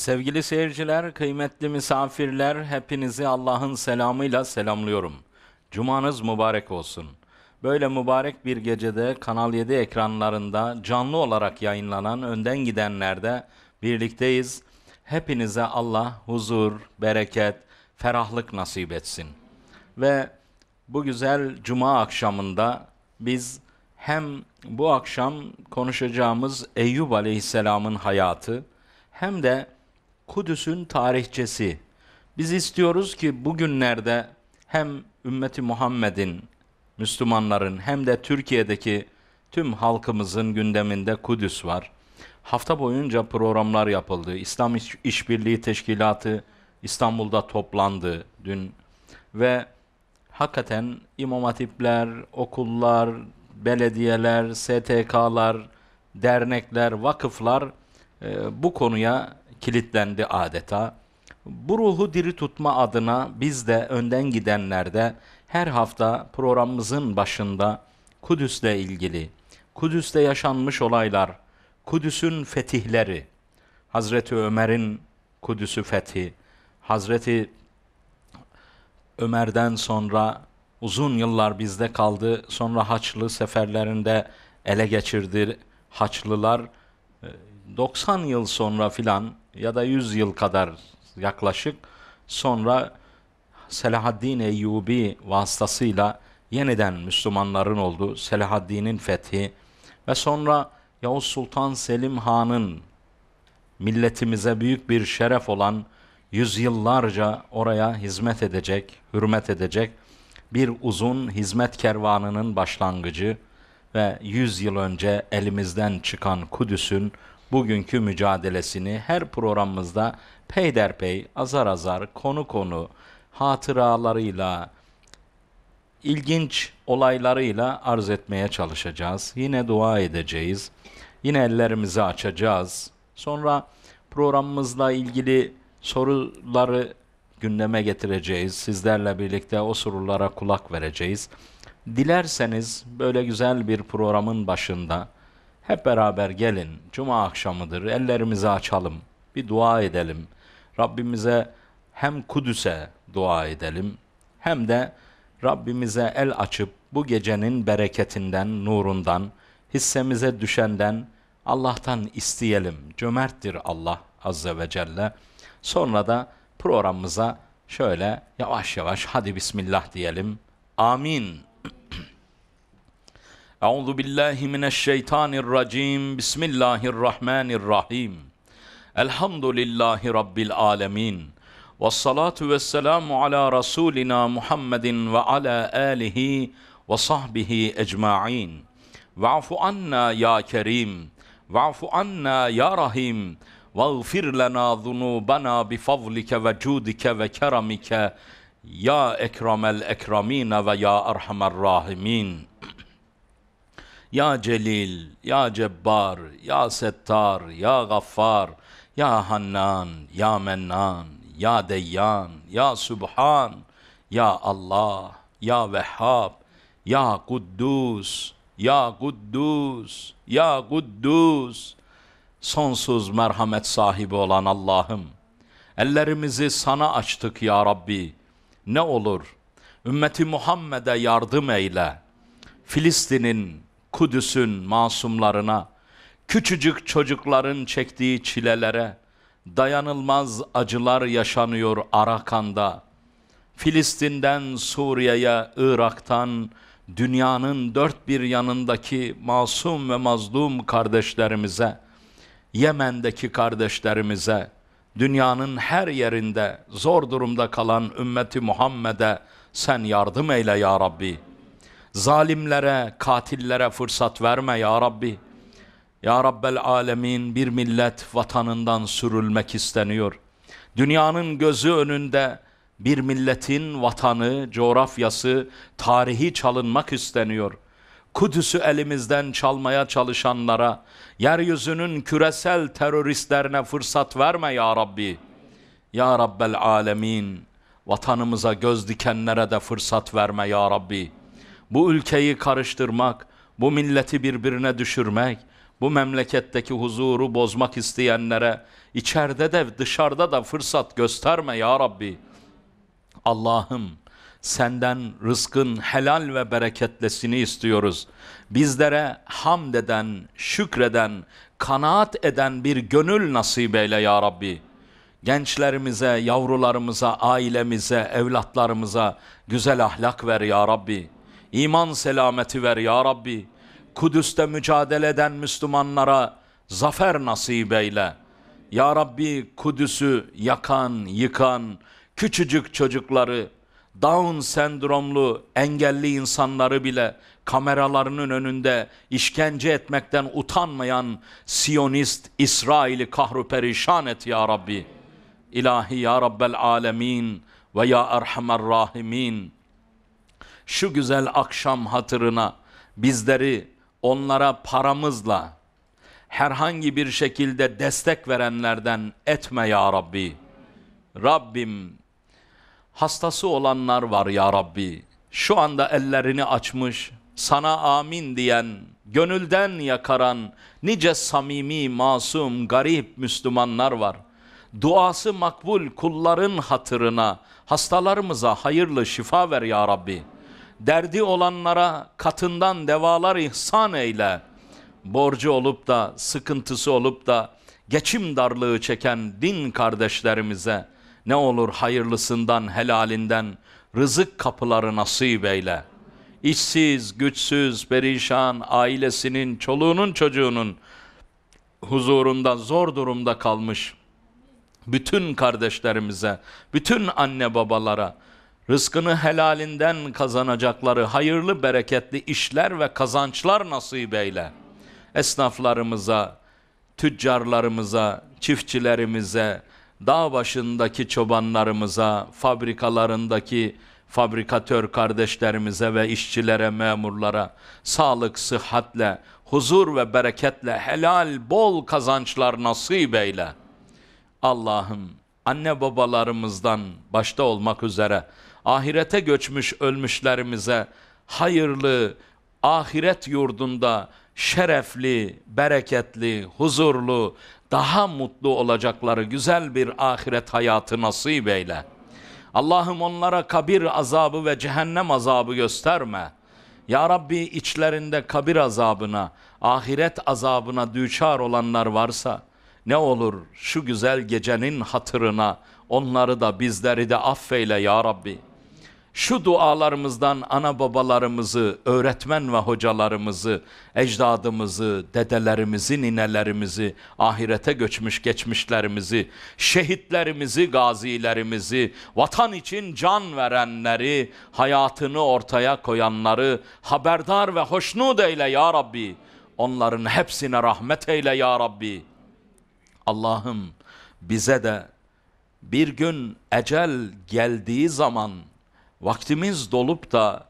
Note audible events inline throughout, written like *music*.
Sevgili seyirciler, kıymetli misafirler, hepinizi Allah'ın selamıyla selamlıyorum. Cumanız mübarek olsun. Böyle mübarek bir gecede Kanal 7 ekranlarında canlı olarak yayınlanan Önden Gidenler'de birlikteyiz. Hepinize Allah huzur, bereket, ferahlık nasip etsin. Ve bu güzel cuma akşamında biz hem bu akşam konuşacağımız Eyüp Aleyhisselam'ın hayatı hem de Kudüs'ün tarihçesi. Biz istiyoruz ki bugünlerde hem ümmeti Muhammed'in, Müslümanların hem de Türkiye'deki tüm halkımızın gündeminde Kudüs var. Hafta boyunca programlar yapıldı. İslam İşbirliği Teşkilatı İstanbul'da toplandı dün ve hakikaten imam hatipler, okullar, belediyeler, STK'lar, dernekler, vakıflar e, bu konuya kilitlendi adeta. Bu ruhu diri tutma adına biz de önden gidenlerde her hafta programımızın başında Kudüs'le ilgili, Kudüs'te yaşanmış olaylar, Kudüs'ün fetihleri, Hazreti Ömer'in Kudüs'ü fethi, Hazreti Ömer'den sonra uzun yıllar bizde kaldı. Sonra Haçlı seferlerinde ele geçirdi Haçlılar. 90 ee, yıl sonra filan ya da 100 yıl kadar yaklaşık sonra Selahaddin Eyyubi vasıtasıyla yeniden Müslümanların oldu. Selahaddin'in fethi ve sonra Yavuz Sultan Selim Han'ın milletimize büyük bir şeref olan yüzyıllarca oraya hizmet edecek, hürmet edecek bir uzun hizmet kervanının başlangıcı ve 100 yıl önce elimizden çıkan Kudüs'ün bugünkü mücadelesini her programımızda peyderpey, azar azar, konu konu, hatıralarıyla, ilginç olaylarıyla arz etmeye çalışacağız. Yine dua edeceğiz. Yine ellerimizi açacağız. Sonra programımızla ilgili soruları gündeme getireceğiz. Sizlerle birlikte o sorulara kulak vereceğiz. Dilerseniz böyle güzel bir programın başında hep beraber gelin. Cuma akşamıdır. Ellerimizi açalım. Bir dua edelim. Rabbimize hem Kudüs'e dua edelim hem de Rabbimize el açıp bu gecenin bereketinden, nurundan, hissemize düşenden Allah'tan isteyelim. Cömerttir Allah azze ve celle. Sonra da programımıza şöyle yavaş yavaş hadi bismillah diyelim. Amin Euzu billahi mineşşeytanirracim. Bismillahirrahmanirrahim. Elhamdülillahi rabbil alamin. Ves salatu vesselamu ala rasulina Muhammedin ve ala alihi ve sahbihi ecmaîn. Va'fu anna ya kerim. Va'fu anna ya rahim. Vağfir lana zunubana bi fadlike ve cudike ve keramike ya ekremel ekramine ve ya erhamer rahimin. Ya Celil, Ya Cebbar, Ya Settar, Ya Gaffar, Ya Hannan, Ya Mennan, Ya Deyyan, Ya Subhan, Ya Allah, Ya Vehhab, Ya Kuddus, Ya Kuddus, Ya Kuddus. Sonsuz merhamet sahibi olan Allah'ım. Ellerimizi sana açtık ya Rabbi. Ne olur ümmeti Muhammed'e yardım eyle. Filistin'in Kudüs'ün masumlarına, küçücük çocukların çektiği çilelere, dayanılmaz acılar yaşanıyor Arakan'da. Filistin'den Suriye'ye, Irak'tan, dünyanın dört bir yanındaki masum ve mazlum kardeşlerimize, Yemen'deki kardeşlerimize, dünyanın her yerinde zor durumda kalan ümmeti Muhammed'e sen yardım eyle ya Rabbi.'' Zalimlere, katillere fırsat verme ya Rabbi. Ya Rabbel Alemin bir millet vatanından sürülmek isteniyor. Dünyanın gözü önünde bir milletin vatanı, coğrafyası, tarihi çalınmak isteniyor. Kudüs'ü elimizden çalmaya çalışanlara, yeryüzünün küresel teröristlerine fırsat verme ya Rabbi. Ya Rabbel Alemin, vatanımıza göz dikenlere de fırsat verme ya Rabbi bu ülkeyi karıştırmak, bu milleti birbirine düşürmek, bu memleketteki huzuru bozmak isteyenlere içeride de dışarıda da fırsat gösterme ya Rabbi. Allah'ım senden rızkın helal ve bereketlesini istiyoruz. Bizlere hamd eden, şükreden, kanaat eden bir gönül nasip eyle ya Rabbi. Gençlerimize, yavrularımıza, ailemize, evlatlarımıza güzel ahlak ver ya Rabbi.'' iman selameti ver ya Rabbi. Kudüs'te mücadele eden Müslümanlara zafer nasip eyle. Ya Rabbi Kudüs'ü yakan, yıkan, küçücük çocukları, Down sendromlu engelli insanları bile kameralarının önünde işkence etmekten utanmayan Siyonist İsrail'i kahru perişan et ya Rabbi. İlahi ya Rabbel alemin ve ya Erhamer rahimin şu güzel akşam hatırına bizleri onlara paramızla herhangi bir şekilde destek verenlerden etme ya Rabbi. Rabbim hastası olanlar var ya Rabbi. Şu anda ellerini açmış sana amin diyen, gönülden yakaran nice samimi, masum, garip Müslümanlar var. Duası makbul kulların hatırına, hastalarımıza hayırlı şifa ver ya Rabbi.'' derdi olanlara katından devalar ihsan eyle. Borcu olup da, sıkıntısı olup da geçim darlığı çeken din kardeşlerimize ne olur hayırlısından, helalinden rızık kapıları nasip eyle. İşsiz, güçsüz, perişan, ailesinin, çoluğunun, çocuğunun huzurunda zor durumda kalmış bütün kardeşlerimize, bütün anne babalara, rızkını helalinden kazanacakları hayırlı bereketli işler ve kazançlar nasip eyle. Esnaflarımıza, tüccarlarımıza, çiftçilerimize, dağ başındaki çobanlarımıza, fabrikalarındaki fabrikatör kardeşlerimize ve işçilere, memurlara sağlık, sıhhatle, huzur ve bereketle helal, bol kazançlar nasip eyle. Allah'ım anne babalarımızdan başta olmak üzere ahirete göçmüş ölmüşlerimize hayırlı, ahiret yurdunda şerefli, bereketli, huzurlu, daha mutlu olacakları güzel bir ahiret hayatı nasip eyle. Allah'ım onlara kabir azabı ve cehennem azabı gösterme. Ya Rabbi içlerinde kabir azabına, ahiret azabına düçar olanlar varsa ne olur şu güzel gecenin hatırına onları da bizleri de affeyle ya Rabbi.'' şu dualarımızdan ana babalarımızı, öğretmen ve hocalarımızı, ecdadımızı, dedelerimizi, ninelerimizi, ahirete göçmüş geçmişlerimizi, şehitlerimizi, gazilerimizi, vatan için can verenleri, hayatını ortaya koyanları haberdar ve hoşnut eyle ya Rabbi. Onların hepsine rahmet eyle ya Rabbi. Allah'ım bize de bir gün ecel geldiği zaman vaktimiz dolup da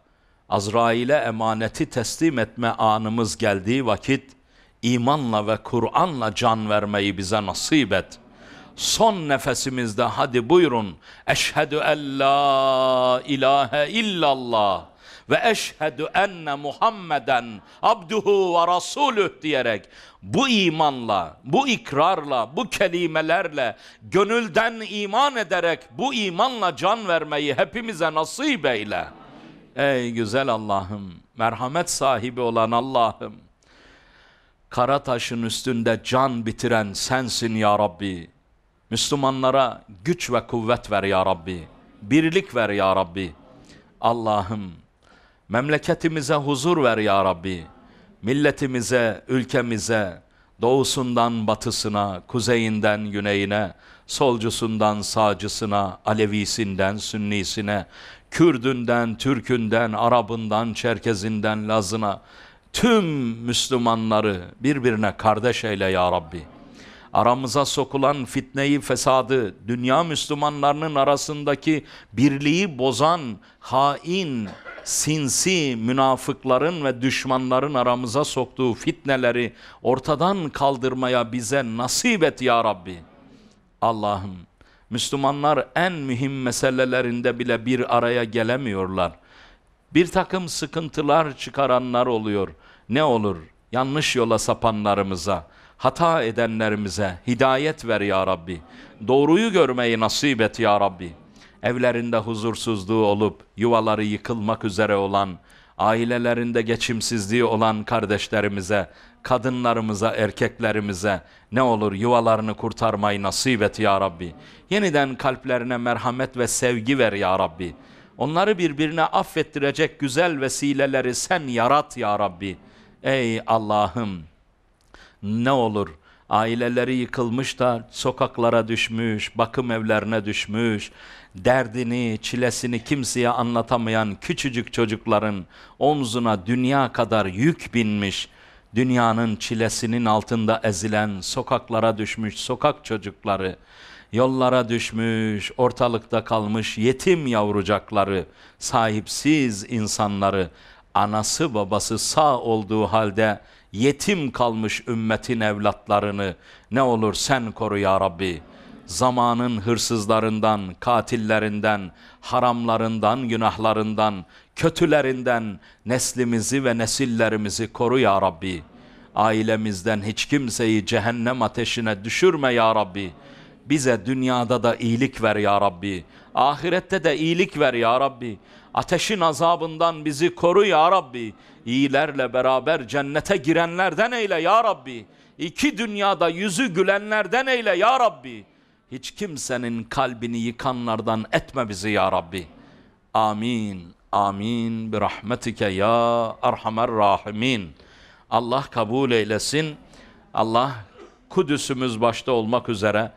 Azrail'e emaneti teslim etme anımız geldiği vakit imanla ve Kur'an'la can vermeyi bize nasip et. Son nefesimizde hadi buyurun. Eşhedü en la ilahe illallah ve eşhedü enne Muhammeden abduhu ve rasuluh diyerek bu imanla, bu ikrarla, bu kelimelerle gönülden iman ederek bu imanla can vermeyi hepimize nasip eyle. Ey güzel Allah'ım, merhamet sahibi olan Allah'ım. Kara taşın üstünde can bitiren sensin ya Rabbi. Müslümanlara güç ve kuvvet ver ya Rabbi. Birlik ver ya Rabbi. Allah'ım Memleketimize huzur ver ya Rabbi. Milletimize, ülkemize, doğusundan batısına, kuzeyinden güneyine, solcusundan sağcısına, Alevisinden Sünnisine, Kürdünden, Türkünden, Arabından, Çerkezinden, Lazına, tüm Müslümanları birbirine kardeş eyle ya Rabbi. Aramıza sokulan fitneyi, fesadı, dünya Müslümanlarının arasındaki birliği bozan hain sinsi münafıkların ve düşmanların aramıza soktuğu fitneleri ortadan kaldırmaya bize nasip et ya Rabbi. Allah'ım Müslümanlar en mühim meselelerinde bile bir araya gelemiyorlar. Bir takım sıkıntılar çıkaranlar oluyor. Ne olur yanlış yola sapanlarımıza, hata edenlerimize hidayet ver ya Rabbi. Doğruyu görmeyi nasip et ya Rabbi evlerinde huzursuzluğu olup yuvaları yıkılmak üzere olan, ailelerinde geçimsizliği olan kardeşlerimize, kadınlarımıza, erkeklerimize ne olur yuvalarını kurtarmayı nasip et ya Rabbi. Yeniden kalplerine merhamet ve sevgi ver ya Rabbi. Onları birbirine affettirecek güzel vesileleri sen yarat ya Rabbi. Ey Allah'ım ne olur aileleri yıkılmış da sokaklara düşmüş, bakım evlerine düşmüş, derdini, çilesini kimseye anlatamayan küçücük çocukların omzuna dünya kadar yük binmiş, dünyanın çilesinin altında ezilen, sokaklara düşmüş sokak çocukları, yollara düşmüş, ortalıkta kalmış yetim yavrucakları, sahipsiz insanları, anası babası sağ olduğu halde yetim kalmış ümmetin evlatlarını ne olur sen koru ya Rabbi zamanın hırsızlarından, katillerinden, haramlarından, günahlarından, kötülerinden neslimizi ve nesillerimizi koru ya Rabbi. Ailemizden hiç kimseyi cehennem ateşine düşürme ya Rabbi. Bize dünyada da iyilik ver ya Rabbi. Ahirette de iyilik ver ya Rabbi. Ateşin azabından bizi koru ya Rabbi. İyilerle beraber cennete girenlerden eyle ya Rabbi. İki dünyada yüzü gülenlerden eyle ya Rabbi hiç kimsenin kalbini yıkanlardan etme bizi ya Rabbi. Amin. Amin bir rahmetike ya erhamer rahimin. Allah kabul eylesin. Allah Kudüs'ümüz başta olmak üzere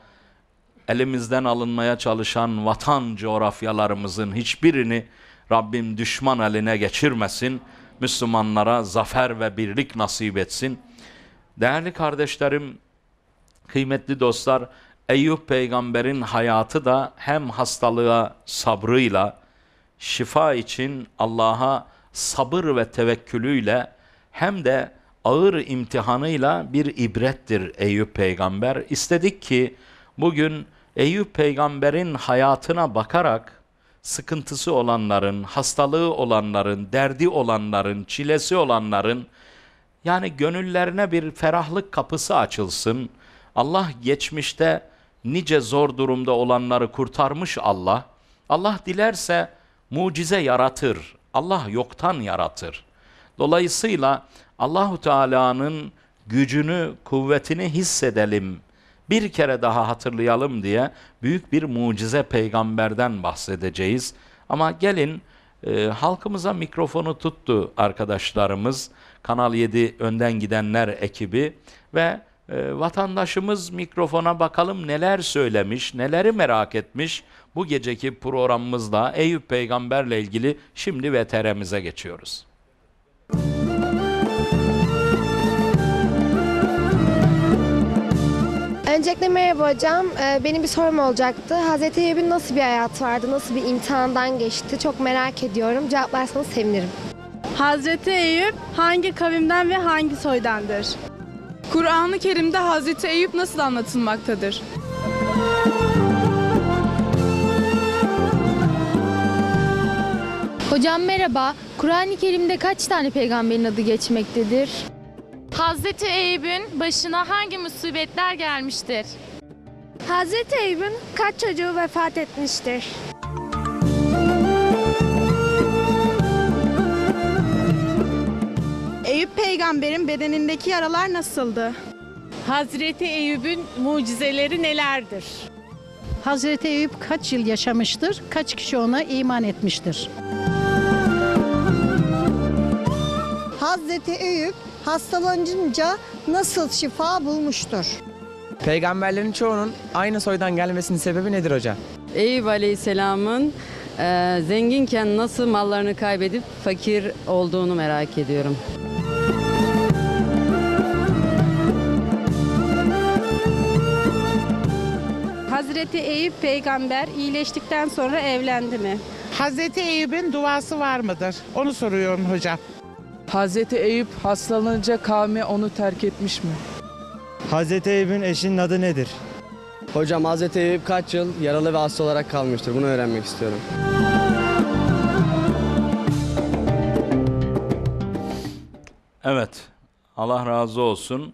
elimizden alınmaya çalışan vatan coğrafyalarımızın hiçbirini Rabbim düşman eline geçirmesin. Müslümanlara zafer ve birlik nasip etsin. Değerli kardeşlerim, kıymetli dostlar, Eyüp peygamberin hayatı da hem hastalığa sabrıyla, şifa için Allah'a sabır ve tevekkülüyle hem de ağır imtihanıyla bir ibrettir Eyüp peygamber. İstedik ki bugün Eyüp peygamberin hayatına bakarak sıkıntısı olanların, hastalığı olanların, derdi olanların, çilesi olanların yani gönüllerine bir ferahlık kapısı açılsın. Allah geçmişte nice zor durumda olanları kurtarmış Allah. Allah dilerse mucize yaratır. Allah yoktan yaratır. Dolayısıyla Allahu Teala'nın gücünü, kuvvetini hissedelim. Bir kere daha hatırlayalım diye büyük bir mucize peygamberden bahsedeceğiz. Ama gelin e, halkımıza mikrofonu tuttu arkadaşlarımız. Kanal 7 önden gidenler ekibi ve ee, vatandaşımız mikrofona bakalım neler söylemiş, neleri merak etmiş. Bu geceki programımızda Eyüp peygamberle ilgili şimdi VTR'mize geçiyoruz. Öncelikle merhaba hocam. Ee, benim bir sorum olacaktı. Hazreti Eyüp'ün nasıl bir hayatı vardı? Nasıl bir imtihandan geçti? Çok merak ediyorum. Cevaplarsanız sevinirim. Hazreti Eyüp hangi kavimden ve hangi soydandır? Kur'an-ı Kerim'de Hazreti Eyüp nasıl anlatılmaktadır? Hocam merhaba. Kur'an-ı Kerim'de kaç tane peygamberin adı geçmektedir? Hazreti Eyüp'ün başına hangi musibetler gelmiştir? Hazreti Eyüp'ün kaç çocuğu vefat etmiştir? Eyüp peygamberin bedenindeki yaralar nasıldı? Hazreti Eyüp'ün mucizeleri nelerdir? Hazreti Eyüp kaç yıl yaşamıştır? Kaç kişi ona iman etmiştir? Hazreti Eyüp hastalanınca nasıl şifa bulmuştur? Peygamberlerin çoğunun aynı soydan gelmesinin sebebi nedir hocam? Eyüp Aleyhisselam'ın e, zenginken nasıl mallarını kaybedip fakir olduğunu merak ediyorum. Hazreti Eyüp peygamber iyileştikten sonra evlendi mi? Hazreti Eyüp'ün duası var mıdır? Onu soruyorum hocam. Hazreti Eyüp hastalanınca kavmi onu terk etmiş mi? Hazreti Eyüp'ün eşinin adı nedir? Hocam Hazreti Eyüp kaç yıl yaralı ve hasta olarak kalmıştır? Bunu öğrenmek istiyorum. Evet, Allah razı olsun.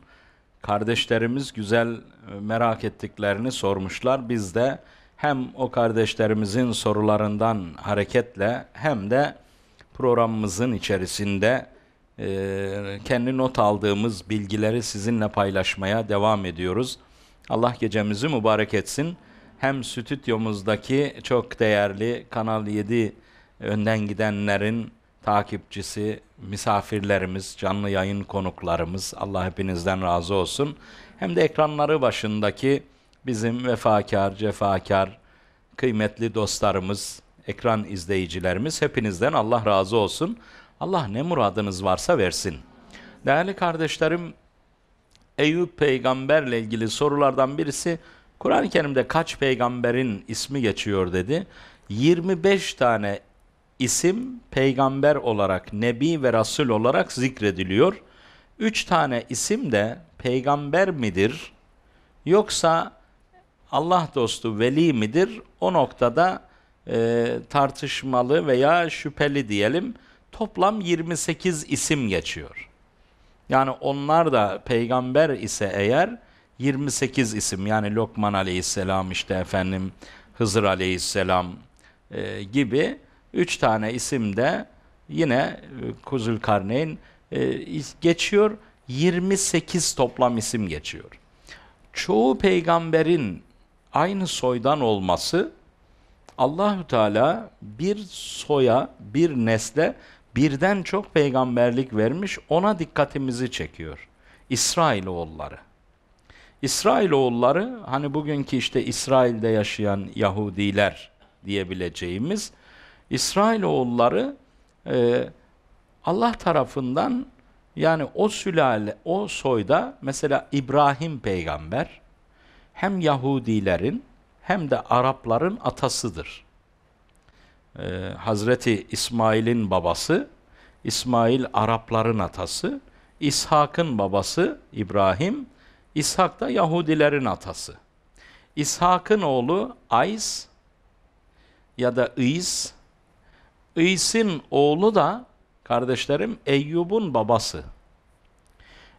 Kardeşlerimiz güzel e, merak ettiklerini sormuşlar. Biz de hem o kardeşlerimizin sorularından hareketle hem de programımızın içerisinde e, kendi not aldığımız bilgileri sizinle paylaşmaya devam ediyoruz. Allah gecemizi mübarek etsin. Hem stüdyomuzdaki çok değerli Kanal 7 önden gidenlerin takipçisi, misafirlerimiz, canlı yayın konuklarımız Allah hepinizden razı olsun. Hem de ekranları başındaki bizim vefakar, cefakar, kıymetli dostlarımız, ekran izleyicilerimiz hepinizden Allah razı olsun. Allah ne muradınız varsa versin. Değerli kardeşlerim, Eyüp peygamberle ilgili sorulardan birisi Kur'an-ı Kerim'de kaç peygamberin ismi geçiyor dedi. 25 tane isim peygamber olarak, nebi ve rasul olarak zikrediliyor. 3 tane isim de peygamber midir yoksa Allah dostu veli midir? O noktada e, tartışmalı veya şüpheli diyelim. Toplam 28 isim geçiyor. Yani onlar da peygamber ise eğer 28 isim yani Lokman aleyhisselam işte efendim Hızır aleyhisselam e, gibi 3 tane isim de yine Kuzul Karneyn e, e geçiyor. 28 toplam isim geçiyor. Çoğu peygamberin aynı soydan olması Allahü Teala bir soya, bir nesle birden çok peygamberlik vermiş ona dikkatimizi çekiyor. İsrailoğulları. İsrailoğulları hani bugünkü işte İsrail'de yaşayan Yahudiler diyebileceğimiz İsrailoğulları e, Allah tarafından yani o sülale, o soyda mesela İbrahim peygamber hem Yahudilerin hem de Arapların atasıdır e, Hazreti İsmail'in babası, İsmail Arapların atası, İshak'ın babası İbrahim, İshak da Yahudilerin atası. İshak'ın oğlu Ays ya da İz, İs'in oğlu da kardeşlerim Eyyub'un babası.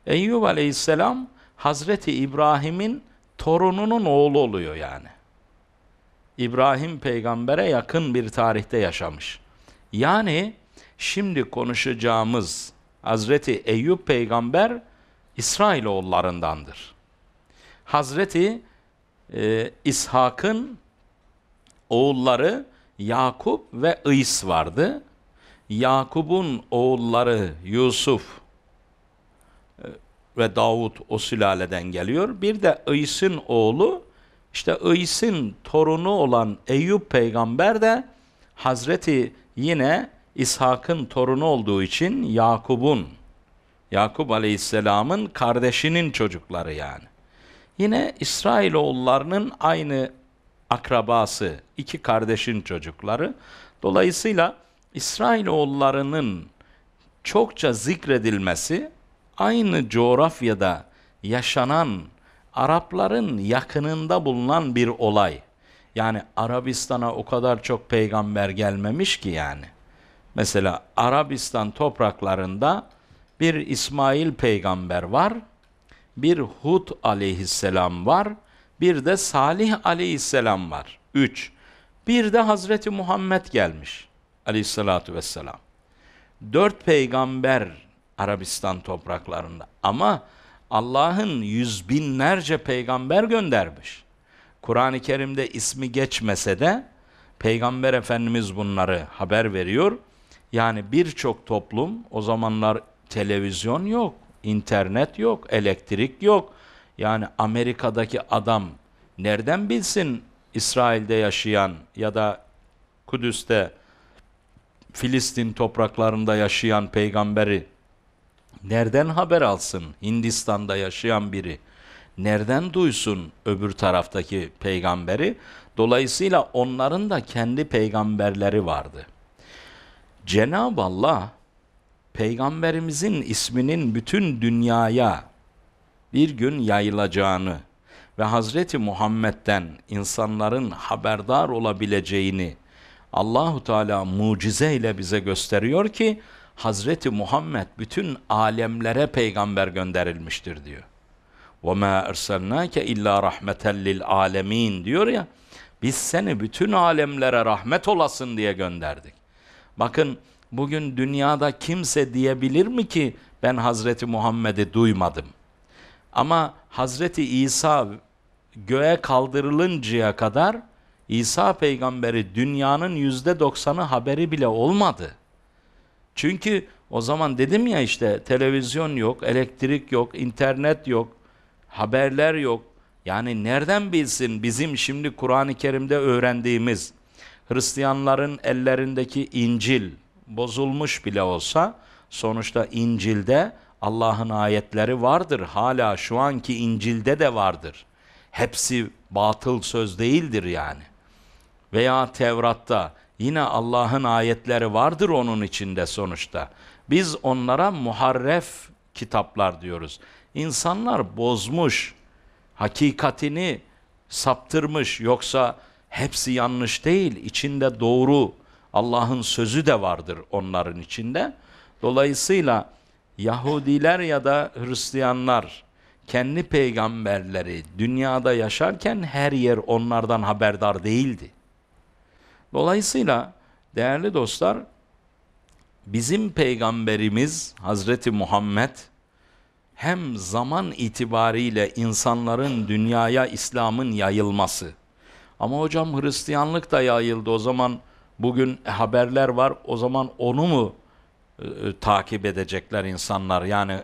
Eyyub aleyhisselam Hazreti İbrahim'in torununun oğlu oluyor yani. İbrahim peygambere yakın bir tarihte yaşamış. Yani şimdi konuşacağımız Hazreti Eyüp peygamber İsrailoğullarındandır. Hazreti e, İshak'ın oğulları Yakup ve İs vardı. Yakup'un oğulları Yusuf e, ve Davut o sülaleden geliyor. Bir de İs'in oğlu işte İs'in torunu olan Eyüp peygamber de Hazreti yine İshak'ın torunu olduğu için Yakub'un, Yakup aleyhisselamın kardeşinin çocukları yani. Yine İsrailoğullarının aynı akrabası, iki kardeşin çocukları. Dolayısıyla İsrailoğullarının çokça zikredilmesi aynı coğrafyada yaşanan Arapların yakınında bulunan bir olay. Yani Arabistan'a o kadar çok peygamber gelmemiş ki yani. Mesela Arabistan topraklarında bir İsmail peygamber var, bir Hud aleyhisselam var, bir de Salih aleyhisselam var. Üç. Bir de Hazreti Muhammed gelmiş aleyhissalatu vesselam. Dört peygamber Arabistan topraklarında ama Allah'ın yüz binlerce peygamber göndermiş. Kur'an-ı Kerim'de ismi geçmese de Peygamber Efendimiz bunları haber veriyor. Yani birçok toplum o zamanlar televizyon yok, internet yok, elektrik yok. Yani Amerika'daki adam nereden bilsin İsrail'de yaşayan ya da Kudüs'te Filistin topraklarında yaşayan peygamberi Nereden haber alsın Hindistan'da yaşayan biri? Nereden duysun öbür taraftaki peygamberi? Dolayısıyla onların da kendi peygamberleri vardı. Cenab-ı Allah peygamberimizin isminin bütün dünyaya bir gün yayılacağını ve Hazreti Muhammed'den insanların haberdar olabileceğini Allahu Teala mucize ile bize gösteriyor ki Hazreti Muhammed bütün alemlere peygamber gönderilmiştir diyor. وَمَا اَرْسَلْنَاكَ اِلَّا lil alemin diyor ya, biz seni bütün alemlere rahmet olasın diye gönderdik. Bakın bugün dünyada kimse diyebilir mi ki ben Hazreti Muhammed'i duymadım. Ama Hazreti İsa göğe kaldırılıncaya kadar İsa peygamberi dünyanın yüzde doksanı haberi bile olmadı. Çünkü o zaman dedim ya işte televizyon yok, elektrik yok, internet yok, haberler yok. Yani nereden bilsin bizim şimdi Kur'an-ı Kerim'de öğrendiğimiz Hristiyanların ellerindeki İncil bozulmuş bile olsa sonuçta İncil'de Allah'ın ayetleri vardır. Hala şu anki İncil'de de vardır. Hepsi batıl söz değildir yani. Veya Tevrat'ta Yine Allah'ın ayetleri vardır onun içinde sonuçta. Biz onlara muharref kitaplar diyoruz. İnsanlar bozmuş, hakikatini saptırmış yoksa hepsi yanlış değil, içinde doğru Allah'ın sözü de vardır onların içinde. Dolayısıyla Yahudiler ya da Hristiyanlar kendi peygamberleri dünyada yaşarken her yer onlardan haberdar değildi. Dolayısıyla değerli dostlar bizim peygamberimiz Hazreti Muhammed hem zaman itibariyle insanların dünyaya İslam'ın yayılması. Ama hocam Hristiyanlık da yayıldı o zaman bugün haberler var o zaman onu mu e, e takip edecekler insanlar yani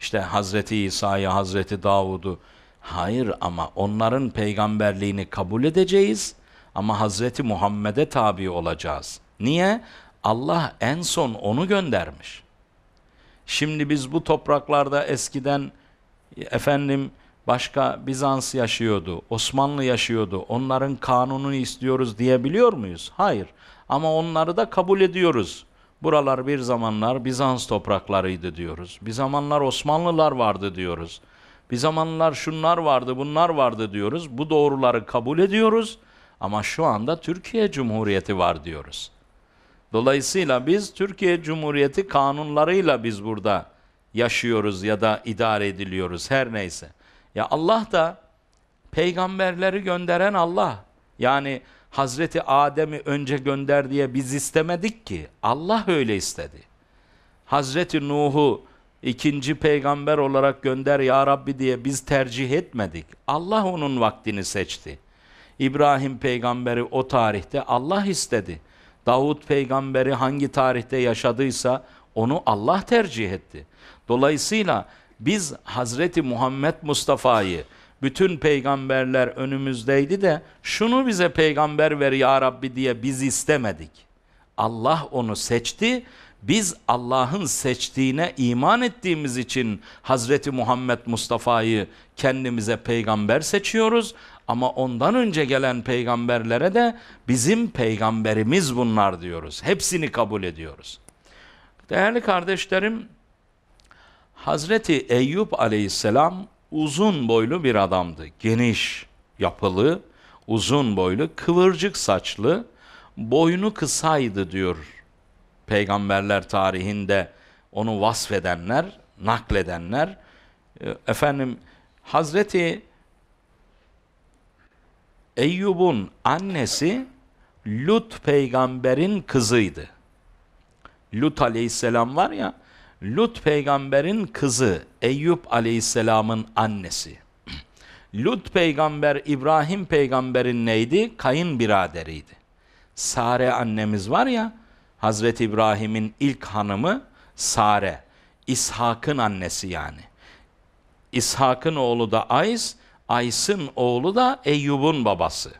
işte Hazreti İsa'yı, Hazreti Davud'u. Hayır ama onların peygamberliğini kabul edeceğiz ama Hazreti Muhammed'e tabi olacağız. Niye? Allah en son onu göndermiş. Şimdi biz bu topraklarda eskiden efendim başka Bizans yaşıyordu, Osmanlı yaşıyordu, onların kanununu istiyoruz diyebiliyor muyuz? Hayır. Ama onları da kabul ediyoruz. Buralar bir zamanlar Bizans topraklarıydı diyoruz. Bir zamanlar Osmanlılar vardı diyoruz. Bir zamanlar şunlar vardı, bunlar vardı diyoruz. Bu doğruları kabul ediyoruz ama şu anda Türkiye Cumhuriyeti var diyoruz. Dolayısıyla biz Türkiye Cumhuriyeti kanunlarıyla biz burada yaşıyoruz ya da idare ediliyoruz her neyse. Ya Allah da peygamberleri gönderen Allah. Yani Hazreti Adem'i önce gönder diye biz istemedik ki. Allah öyle istedi. Hazreti Nuh'u ikinci peygamber olarak gönder ya Rabbi diye biz tercih etmedik. Allah onun vaktini seçti. İbrahim peygamberi o tarihte Allah istedi. Davut peygamberi hangi tarihte yaşadıysa onu Allah tercih etti. Dolayısıyla biz Hazreti Muhammed Mustafa'yı bütün peygamberler önümüzdeydi de şunu bize peygamber ver ya Rabbi diye biz istemedik. Allah onu seçti. Biz Allah'ın seçtiğine iman ettiğimiz için Hazreti Muhammed Mustafa'yı kendimize peygamber seçiyoruz. Ama ondan önce gelen peygamberlere de bizim peygamberimiz bunlar diyoruz. Hepsini kabul ediyoruz. Değerli kardeşlerim, Hazreti Eyüp aleyhisselam uzun boylu bir adamdı. Geniş, yapılı, uzun boylu, kıvırcık saçlı, boynu kısaydı diyor peygamberler tarihinde onu vasfedenler, nakledenler. Ee, efendim Hazreti Eyyub'un annesi Lut peygamberin kızıydı. Lut aleyhisselam var ya, Lut peygamberin kızı Eyyub aleyhisselamın annesi. *clears throat* Lut peygamber İbrahim peygamberin neydi? Kayınbiraderiydi. Sare annemiz var ya, Hazreti İbrahim'in ilk hanımı Sare. İshak'ın annesi yani. İshak'ın oğlu da Ays, Ays'ın oğlu da Eyyub'un babası.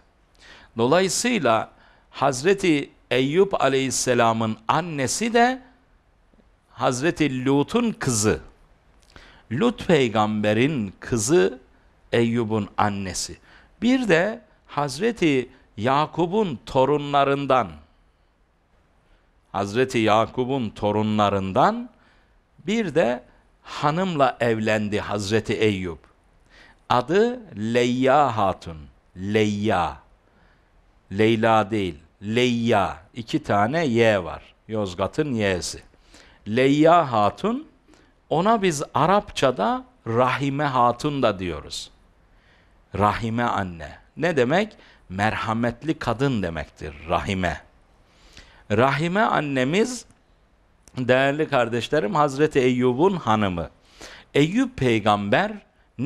Dolayısıyla Hazreti Eyyub aleyhisselamın annesi de Hazreti Lut'un kızı. Lut peygamberin kızı Eyyub'un annesi. Bir de Hazreti Yakub'un torunlarından Hazreti Yakub'un torunlarından bir de hanımla evlendi Hazreti Eyyub. Adı Leyya Hatun. Leyya. Leyla değil. Leyya. İki tane Y var. Yozgat'ın Y'si. Leyya Hatun ona biz Arapçada Rahime Hatun da diyoruz. Rahime anne. Ne demek? Merhametli kadın demektir rahime. Rahime annemiz değerli kardeşlerim Hazreti Eyyub'un hanımı. Eyüp peygamber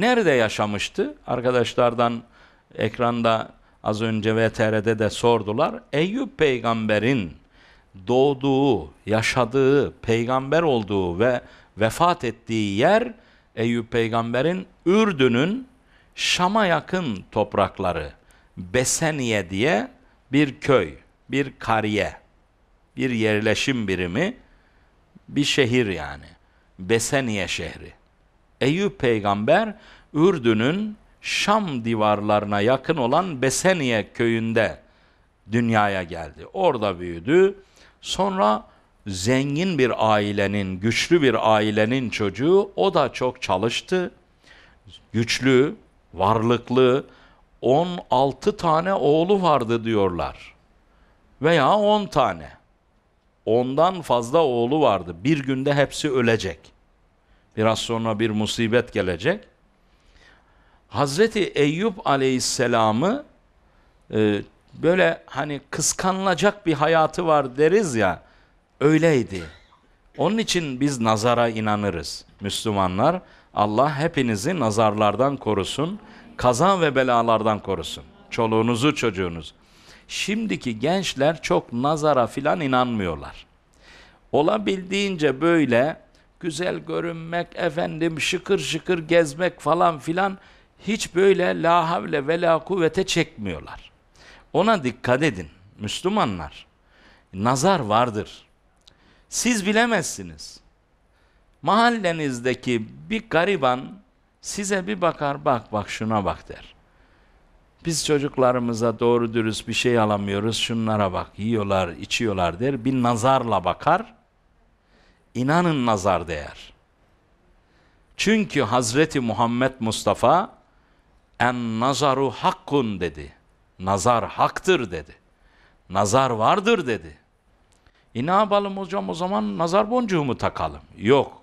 Nerede yaşamıştı? Arkadaşlardan ekranda az önce VTR'de de sordular. Eyüp peygamberin doğduğu, yaşadığı, peygamber olduğu ve vefat ettiği yer Eyüp peygamberin Ürdün'ün Şam'a yakın toprakları. Beseniye diye bir köy, bir kariye, bir yerleşim birimi, bir şehir yani. Beseniye şehri. Eyüp peygamber Ürdün'ün Şam divarlarına yakın olan Beseniye köyünde dünyaya geldi. Orada büyüdü. Sonra zengin bir ailenin, güçlü bir ailenin çocuğu. O da çok çalıştı. Güçlü, varlıklı, 16 tane oğlu vardı diyorlar. Veya 10 tane. Ondan fazla oğlu vardı. Bir günde hepsi ölecek.'' Biraz sonra bir musibet gelecek. Hazreti Eyüp aleyhisselamı e, böyle hani kıskanılacak bir hayatı var deriz ya öyleydi. Onun için biz nazara inanırız Müslümanlar. Allah hepinizi nazarlardan korusun, kaza ve belalardan korusun. Çoluğunuzu, çocuğunuzu. Şimdiki gençler çok nazara filan inanmıyorlar. Olabildiğince böyle güzel görünmek, efendim şıkır şıkır gezmek falan filan hiç böyle la havle ve la kuvvete çekmiyorlar. Ona dikkat edin Müslümanlar. Nazar vardır. Siz bilemezsiniz. Mahallenizdeki bir gariban size bir bakar bak bak şuna bak der. Biz çocuklarımıza doğru dürüst bir şey alamıyoruz şunlara bak yiyorlar içiyorlar der bir nazarla bakar inanın nazar değer. Çünkü Hazreti Muhammed Mustafa en nazaru hakkun dedi. Nazar haktır dedi. Nazar vardır dedi. E ne yapalım hocam o zaman nazar boncuğu mu takalım? Yok.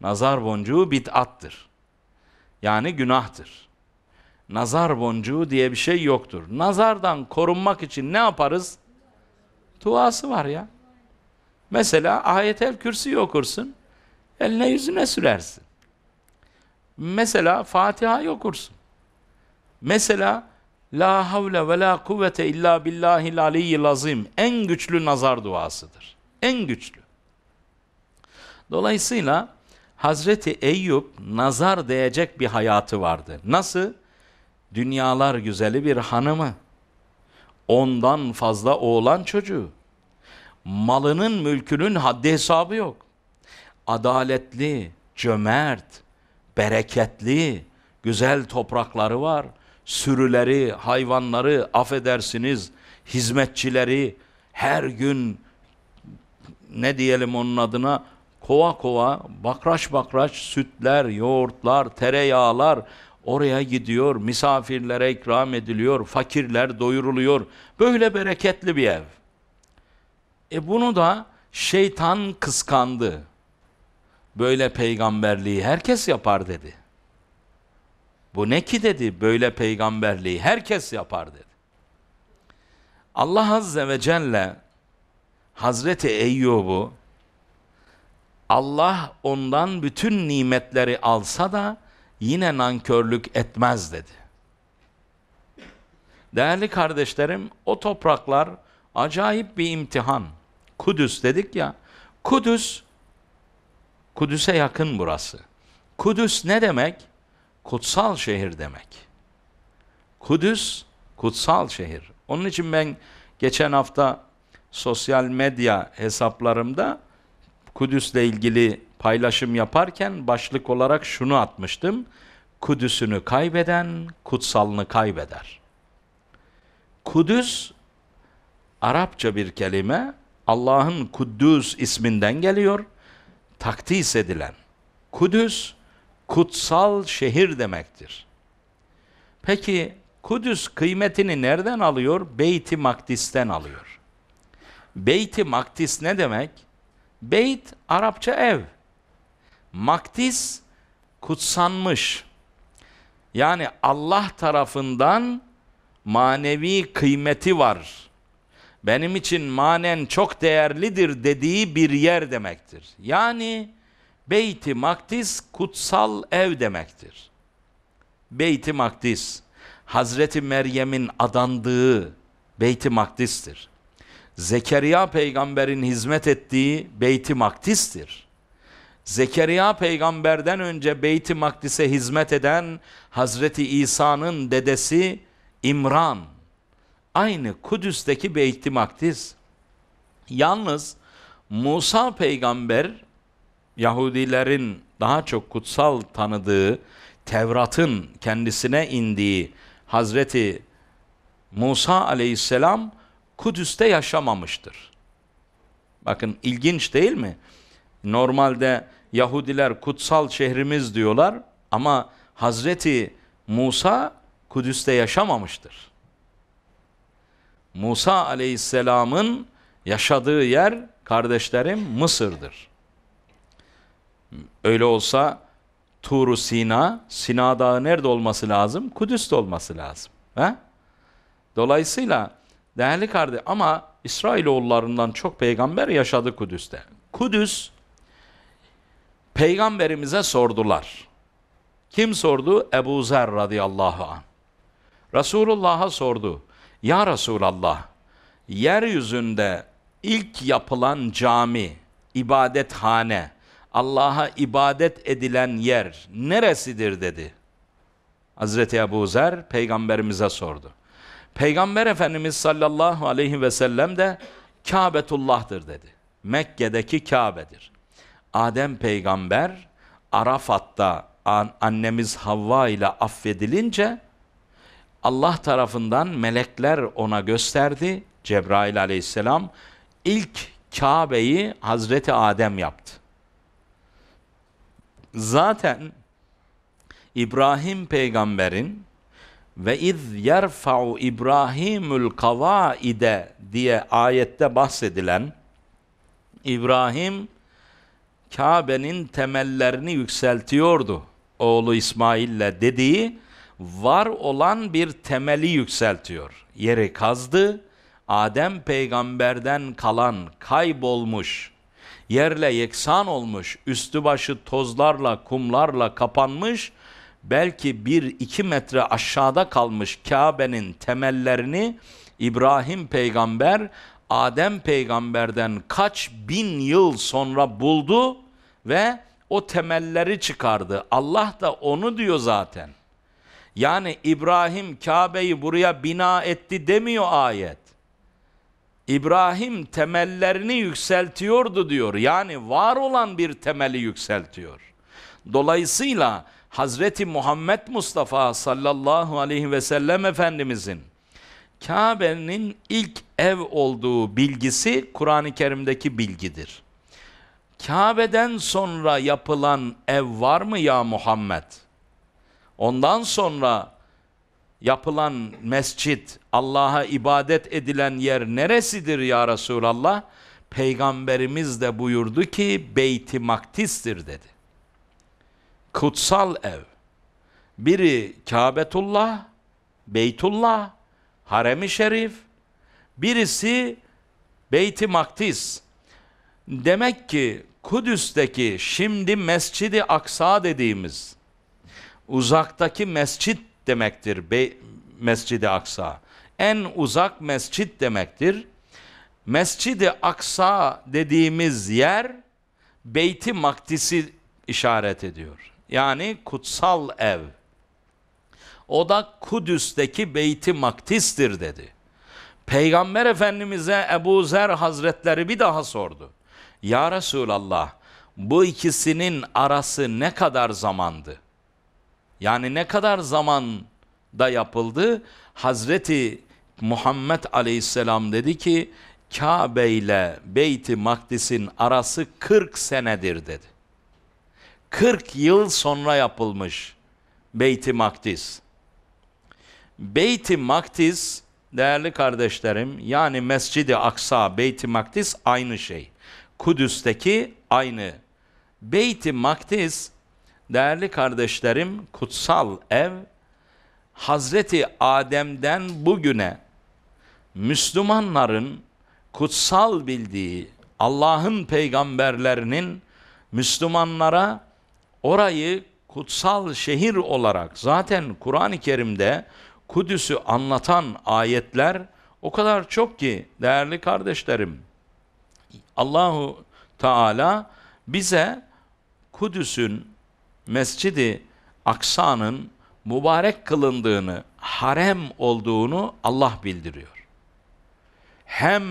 Nazar boncuğu bid'attır. Yani günahtır. Nazar boncuğu diye bir şey yoktur. Nazardan korunmak için ne yaparız? Duası var ya. Mesela ayetel kürsüyü okursun, eline yüzüne sürersin. Mesela Fatiha'yı okursun. Mesela La havle ve la kuvvete illa billahil aliyyil azim. En güçlü nazar duasıdır. En güçlü. Dolayısıyla Hazreti Eyüp nazar değecek bir hayatı vardı. Nasıl? Dünyalar güzeli bir hanımı. Ondan fazla oğlan çocuğu malının mülkünün haddi hesabı yok. Adaletli, cömert, bereketli, güzel toprakları var. Sürüleri, hayvanları, affedersiniz, hizmetçileri her gün ne diyelim onun adına kova kova, bakraç bakraç sütler, yoğurtlar, tereyağlar oraya gidiyor, misafirlere ikram ediliyor, fakirler doyuruluyor. Böyle bereketli bir ev. E bunu da şeytan kıskandı. Böyle peygamberliği herkes yapar dedi. Bu ne ki dedi böyle peygamberliği herkes yapar dedi. Allah Azze ve Celle Hazreti Eyyub'u Allah ondan bütün nimetleri alsa da yine nankörlük etmez dedi. Değerli kardeşlerim o topraklar acayip bir imtihan. Kudüs dedik ya. Kudüs, Kudüs'e yakın burası. Kudüs ne demek? Kutsal şehir demek. Kudüs, kutsal şehir. Onun için ben geçen hafta sosyal medya hesaplarımda Kudüs'le ilgili paylaşım yaparken başlık olarak şunu atmıştım. Kudüs'ünü kaybeden kutsalını kaybeder. Kudüs Arapça bir kelime Allah'ın Kuddüs isminden geliyor. Takdis edilen. Kudüs, kutsal şehir demektir. Peki Kudüs kıymetini nereden alıyor? Beyt-i Makdis'ten alıyor. Beyt-i Makdis ne demek? Beyt, Arapça ev. Makdis, kutsanmış. Yani Allah tarafından manevi kıymeti var benim için manen çok değerlidir dediği bir yer demektir. Yani Beyt-i Makdis kutsal ev demektir. Beyt-i Makdis Hazreti Meryem'in adandığı Beyt-i Makdis'tir. Zekeriya peygamberin hizmet ettiği Beyt-i Makdis'tir. Zekeriya peygamberden önce Beyt-i Makdis'e hizmet eden Hazreti İsa'nın dedesi İmran aynı Kudüs'teki Beyt-i Makdis. Yalnız Musa peygamber Yahudilerin daha çok kutsal tanıdığı Tevrat'ın kendisine indiği Hazreti Musa aleyhisselam Kudüs'te yaşamamıştır. Bakın ilginç değil mi? Normalde Yahudiler kutsal şehrimiz diyorlar ama Hazreti Musa Kudüs'te yaşamamıştır. Musa aleyhisselamın yaşadığı yer kardeşlerim Mısır'dır. Öyle olsa Tur-u Sina, Sina Dağı nerede olması lazım? Kudüs'te olması lazım. He? Dolayısıyla değerli kardeş ama İsrailoğullarından çok peygamber yaşadı Kudüs'te. Kudüs peygamberimize sordular. Kim sordu? Ebu Zer radıyallahu anh. Resulullah'a sordu. Ya Resulallah, yeryüzünde ilk yapılan cami, ibadethane, Allah'a ibadet edilen yer neresidir dedi. Hazreti Ebu Zer peygamberimize sordu. Peygamber Efendimiz sallallahu aleyhi ve sellem de Kabetullah'tır dedi. Mekke'deki Kabe'dir. Adem peygamber Arafat'ta annemiz Havva ile affedilince Allah tarafından melekler ona gösterdi. Cebrail aleyhisselam ilk Kabe'yi Hazreti Adem yaptı. Zaten İbrahim peygamberin ve iz yerfa'u İbrahimül kavaide diye ayette bahsedilen İbrahim Kabe'nin temellerini yükseltiyordu oğlu İsmail'le dediği var olan bir temeli yükseltiyor. Yeri kazdı, Adem peygamberden kalan, kaybolmuş, yerle yeksan olmuş, üstü başı tozlarla, kumlarla kapanmış, belki bir iki metre aşağıda kalmış Kabe'nin temellerini İbrahim peygamber, Adem peygamberden kaç bin yıl sonra buldu ve o temelleri çıkardı. Allah da onu diyor zaten. Yani İbrahim Kabe'yi buraya bina etti demiyor ayet. İbrahim temellerini yükseltiyordu diyor. Yani var olan bir temeli yükseltiyor. Dolayısıyla Hazreti Muhammed Mustafa sallallahu aleyhi ve sellem Efendimizin Kabe'nin ilk ev olduğu bilgisi Kur'an-ı Kerim'deki bilgidir. Kabe'den sonra yapılan ev var mı ya Muhammed? Ondan sonra yapılan mescit, Allah'a ibadet edilen yer neresidir ya Resulallah? Peygamberimiz de buyurdu ki Beyt-i Maktis'tir dedi. Kutsal ev. Biri Kabetullah, Beytullah, Harem-i Şerif, birisi Beyt-i Maktis. Demek ki Kudüs'teki şimdi mescid Aksa dediğimiz uzaktaki mescit demektir Be Mescid-i Aksa. En uzak mescit demektir. Mescid-i Aksa dediğimiz yer Beyt-i Makdis'i işaret ediyor. Yani kutsal ev. O da Kudüs'teki Beyt-i Makdis'tir dedi. Peygamber Efendimiz'e Ebu Zer Hazretleri bir daha sordu. Ya Resulallah bu ikisinin arası ne kadar zamandı? Yani ne kadar zamanda yapıldı? Hazreti Muhammed Aleyhisselam dedi ki Kabe ile Beyt-i Makdis'in arası 40 senedir dedi. 40 yıl sonra yapılmış Beyt-i Makdis. Beyt-i Makdis değerli kardeşlerim yani Mescid-i Aksa, Beyt-i Makdis aynı şey. Kudüs'teki aynı. Beyt-i Makdis Değerli kardeşlerim, kutsal ev Hazreti Adem'den bugüne Müslümanların kutsal bildiği Allah'ın peygamberlerinin Müslümanlara orayı kutsal şehir olarak zaten Kur'an-ı Kerim'de Kudüs'ü anlatan ayetler o kadar çok ki değerli kardeşlerim. Allahu Teala bize Kudüs'ün Mescidi Aksa'nın mübarek kılındığını, harem olduğunu Allah bildiriyor. Hem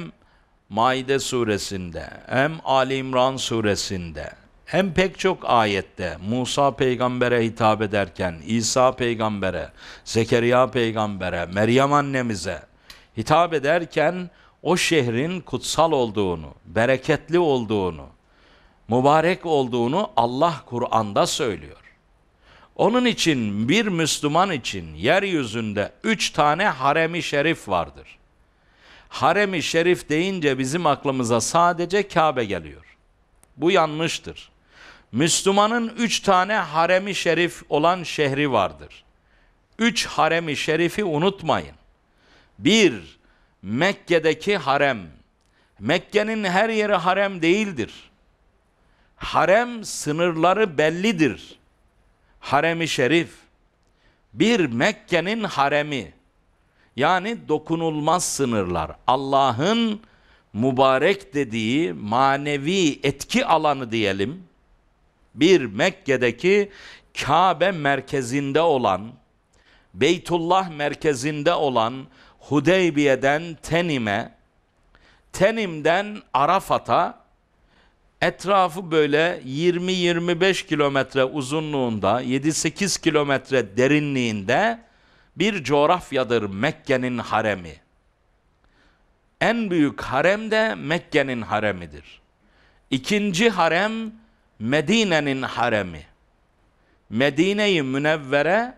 Maide suresinde, hem Ali İmran suresinde, hem pek çok ayette Musa peygambere hitap ederken, İsa peygambere, Zekeriya peygambere, Meryem annemize hitap ederken o şehrin kutsal olduğunu, bereketli olduğunu, mübarek olduğunu Allah Kur'an'da söylüyor. Onun için bir Müslüman için yeryüzünde üç tane haremi şerif vardır. Haremi şerif deyince bizim aklımıza sadece Kabe geliyor. Bu yanlıştır. Müslümanın üç tane haremi şerif olan şehri vardır. Üç haremi şerifi unutmayın. Bir, Mekke'deki harem. Mekke'nin her yeri harem değildir harem sınırları bellidir. Harem-i şerif bir Mekke'nin haremi yani dokunulmaz sınırlar Allah'ın mübarek dediği manevi etki alanı diyelim bir Mekke'deki Kabe merkezinde olan Beytullah merkezinde olan Hudeybiye'den Tenim'e Tenim'den Arafat'a Etrafı böyle 20-25 kilometre uzunluğunda, 7-8 kilometre derinliğinde bir coğrafyadır Mekke'nin haremi. En büyük harem de Mekke'nin haremidir. İkinci harem Medine'nin haremi. Medine-i Münevvere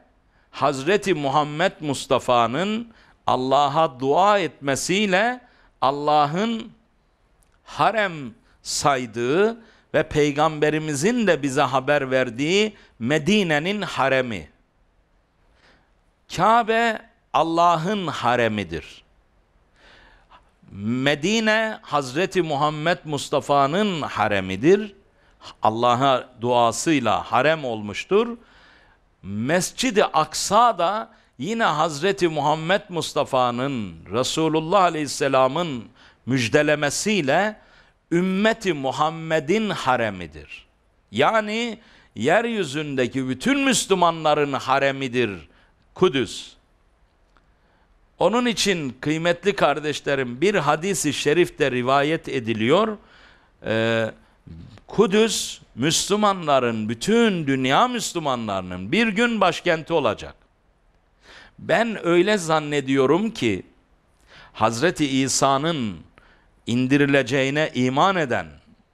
Hazreti Muhammed Mustafa'nın Allah'a dua etmesiyle Allah'ın harem saydığı ve peygamberimizin de bize haber verdiği Medine'nin haremi. Kabe Allah'ın haremidir. Medine Hazreti Muhammed Mustafa'nın haremidir. Allah'a duasıyla harem olmuştur. Mescid-i Aksa da yine Hazreti Muhammed Mustafa'nın Resulullah Aleyhisselam'ın müjdelemesiyle ümmeti Muhammed'in haremidir. Yani yeryüzündeki bütün Müslümanların haremidir Kudüs. Onun için kıymetli kardeşlerim bir hadisi şerifte rivayet ediliyor. Ee, Kudüs Müslümanların, bütün dünya Müslümanlarının bir gün başkenti olacak. Ben öyle zannediyorum ki Hazreti İsa'nın indirileceğine iman eden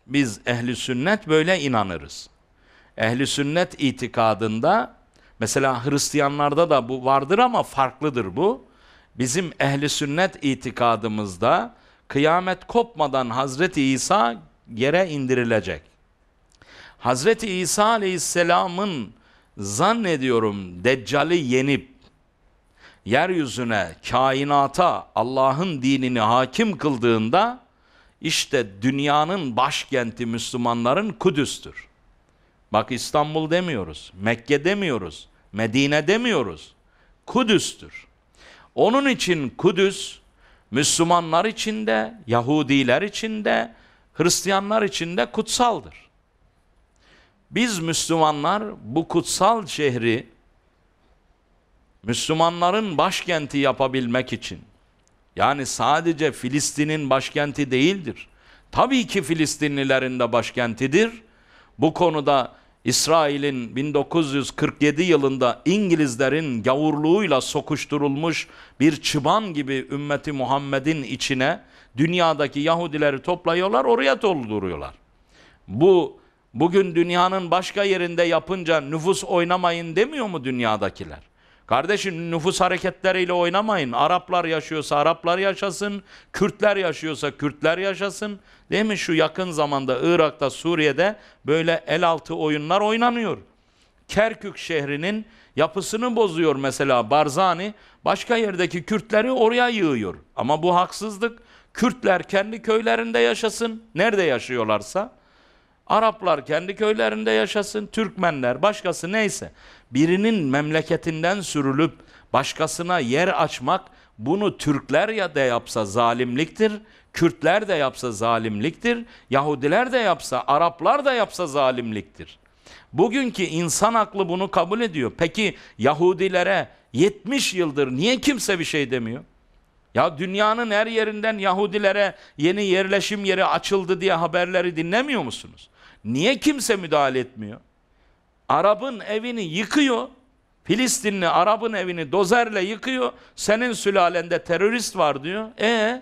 biz ehli sünnet böyle inanırız. Ehli sünnet itikadında mesela Hristiyanlarda da bu vardır ama farklıdır bu. Bizim ehli sünnet itikadımızda kıyamet kopmadan Hazreti İsa yere indirilecek. Hazreti İsa Aleyhisselam'ın zannediyorum Deccal'i yenip yeryüzüne, kainata Allah'ın dinini hakim kıldığında işte dünyanın başkenti Müslümanların Kudüs'tür. Bak İstanbul demiyoruz, Mekke demiyoruz, Medine demiyoruz. Kudüs'tür. Onun için Kudüs Müslümanlar için de, Yahudiler için de, Hristiyanlar için de kutsaldır. Biz Müslümanlar bu kutsal şehri Müslümanların başkenti yapabilmek için yani sadece Filistin'in başkenti değildir. Tabii ki Filistinlilerin de başkentidir. Bu konuda İsrail'in 1947 yılında İngilizlerin gavurluğuyla sokuşturulmuş bir çıban gibi ümmeti Muhammed'in içine dünyadaki Yahudileri toplayıyorlar, oraya dolduruyorlar. Bu bugün dünyanın başka yerinde yapınca nüfus oynamayın demiyor mu dünyadakiler? Kardeşim nüfus hareketleriyle oynamayın. Araplar yaşıyorsa Araplar yaşasın, Kürtler yaşıyorsa Kürtler yaşasın. Değil mi şu yakın zamanda Irak'ta, Suriye'de böyle el altı oyunlar oynanıyor. Kerkük şehrinin yapısını bozuyor mesela Barzani. Başka yerdeki Kürtleri oraya yığıyor. Ama bu haksızlık. Kürtler kendi köylerinde yaşasın. Nerede yaşıyorlarsa. Araplar kendi köylerinde yaşasın. Türkmenler başkası neyse birinin memleketinden sürülüp başkasına yer açmak bunu Türkler ya da yapsa zalimliktir, Kürtler de yapsa zalimliktir, Yahudiler de yapsa, Araplar da yapsa zalimliktir. Bugünkü insan aklı bunu kabul ediyor. Peki Yahudilere 70 yıldır niye kimse bir şey demiyor? Ya dünyanın her yerinden Yahudilere yeni yerleşim yeri açıldı diye haberleri dinlemiyor musunuz? Niye kimse müdahale etmiyor? Arap'ın evini yıkıyor. Filistinli Arap'ın evini dozerle yıkıyor. Senin sülalende terörist var diyor. E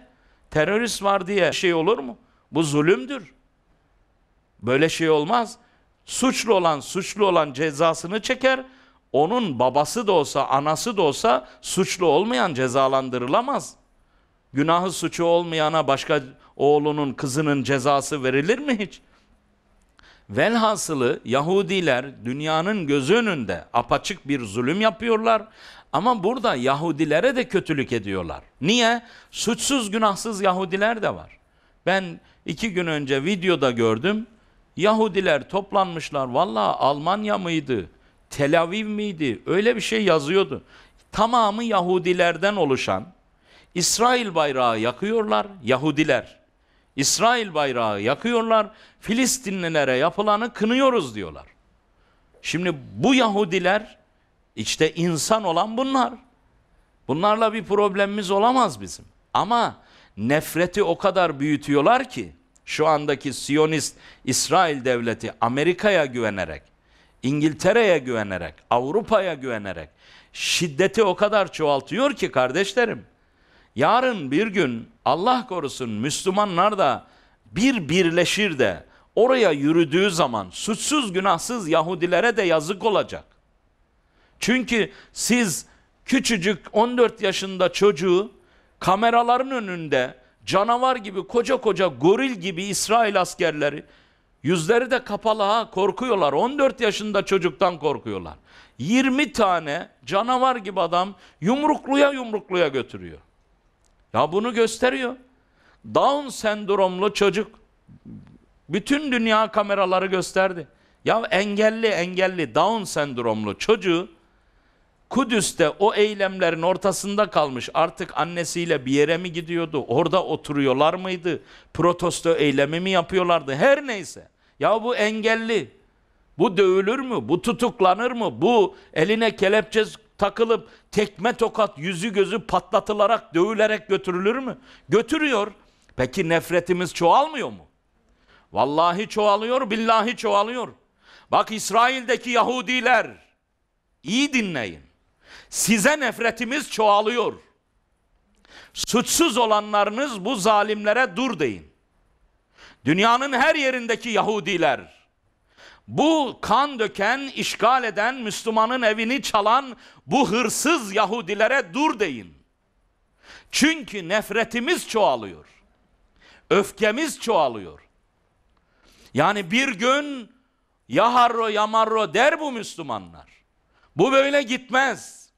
terörist var diye şey olur mu? Bu zulümdür. Böyle şey olmaz. Suçlu olan suçlu olan cezasını çeker. Onun babası da olsa, anası da olsa suçlu olmayan cezalandırılamaz. Günahı suçu olmayana başka oğlunun, kızının cezası verilir mi hiç? Velhasılı Yahudiler dünyanın gözü önünde apaçık bir zulüm yapıyorlar. Ama burada Yahudilere de kötülük ediyorlar. Niye? Suçsuz günahsız Yahudiler de var. Ben iki gün önce videoda gördüm. Yahudiler toplanmışlar. Valla Almanya mıydı? Tel Aviv miydi? Öyle bir şey yazıyordu. Tamamı Yahudilerden oluşan İsrail bayrağı yakıyorlar Yahudiler. İsrail bayrağı yakıyorlar. Filistinlilere yapılanı kınıyoruz diyorlar. Şimdi bu Yahudiler işte insan olan bunlar. Bunlarla bir problemimiz olamaz bizim. Ama nefreti o kadar büyütüyorlar ki şu andaki Siyonist İsrail devleti Amerika'ya güvenerek, İngiltere'ye güvenerek, Avrupa'ya güvenerek şiddeti o kadar çoğaltıyor ki kardeşlerim. Yarın bir gün Allah korusun Müslümanlar da bir birleşir de oraya yürüdüğü zaman suçsuz günahsız Yahudilere de yazık olacak. Çünkü siz küçücük 14 yaşında çocuğu kameraların önünde canavar gibi koca koca goril gibi İsrail askerleri yüzleri de kapalı ha korkuyorlar 14 yaşında çocuktan korkuyorlar 20 tane canavar gibi adam yumrukluya yumrukluya götürüyor ya bunu gösteriyor. Down sendromlu çocuk bütün dünya kameraları gösterdi. Ya engelli engelli Down sendromlu çocuğu Kudüs'te o eylemlerin ortasında kalmış artık annesiyle bir yere mi gidiyordu? Orada oturuyorlar mıydı? Protesto eylemi mi yapıyorlardı? Her neyse. Ya bu engelli. Bu dövülür mü? Bu tutuklanır mı? Bu eline kelepçe takılıp tekme tokat yüzü gözü patlatılarak dövülerek götürülür mü? Götürüyor. Peki nefretimiz çoğalmıyor mu? Vallahi çoğalıyor, billahi çoğalıyor. Bak İsrail'deki Yahudiler, iyi dinleyin. Size nefretimiz çoğalıyor. Suçsuz olanlarınız bu zalimlere dur deyin. Dünyanın her yerindeki Yahudiler, bu kan döken, işgal eden, Müslümanın evini çalan bu hırsız Yahudilere dur deyin. Çünkü nefretimiz çoğalıyor. Öfkemiz çoğalıyor. Yani bir gün yaharro yamarro der bu Müslümanlar. Bu böyle gitmez.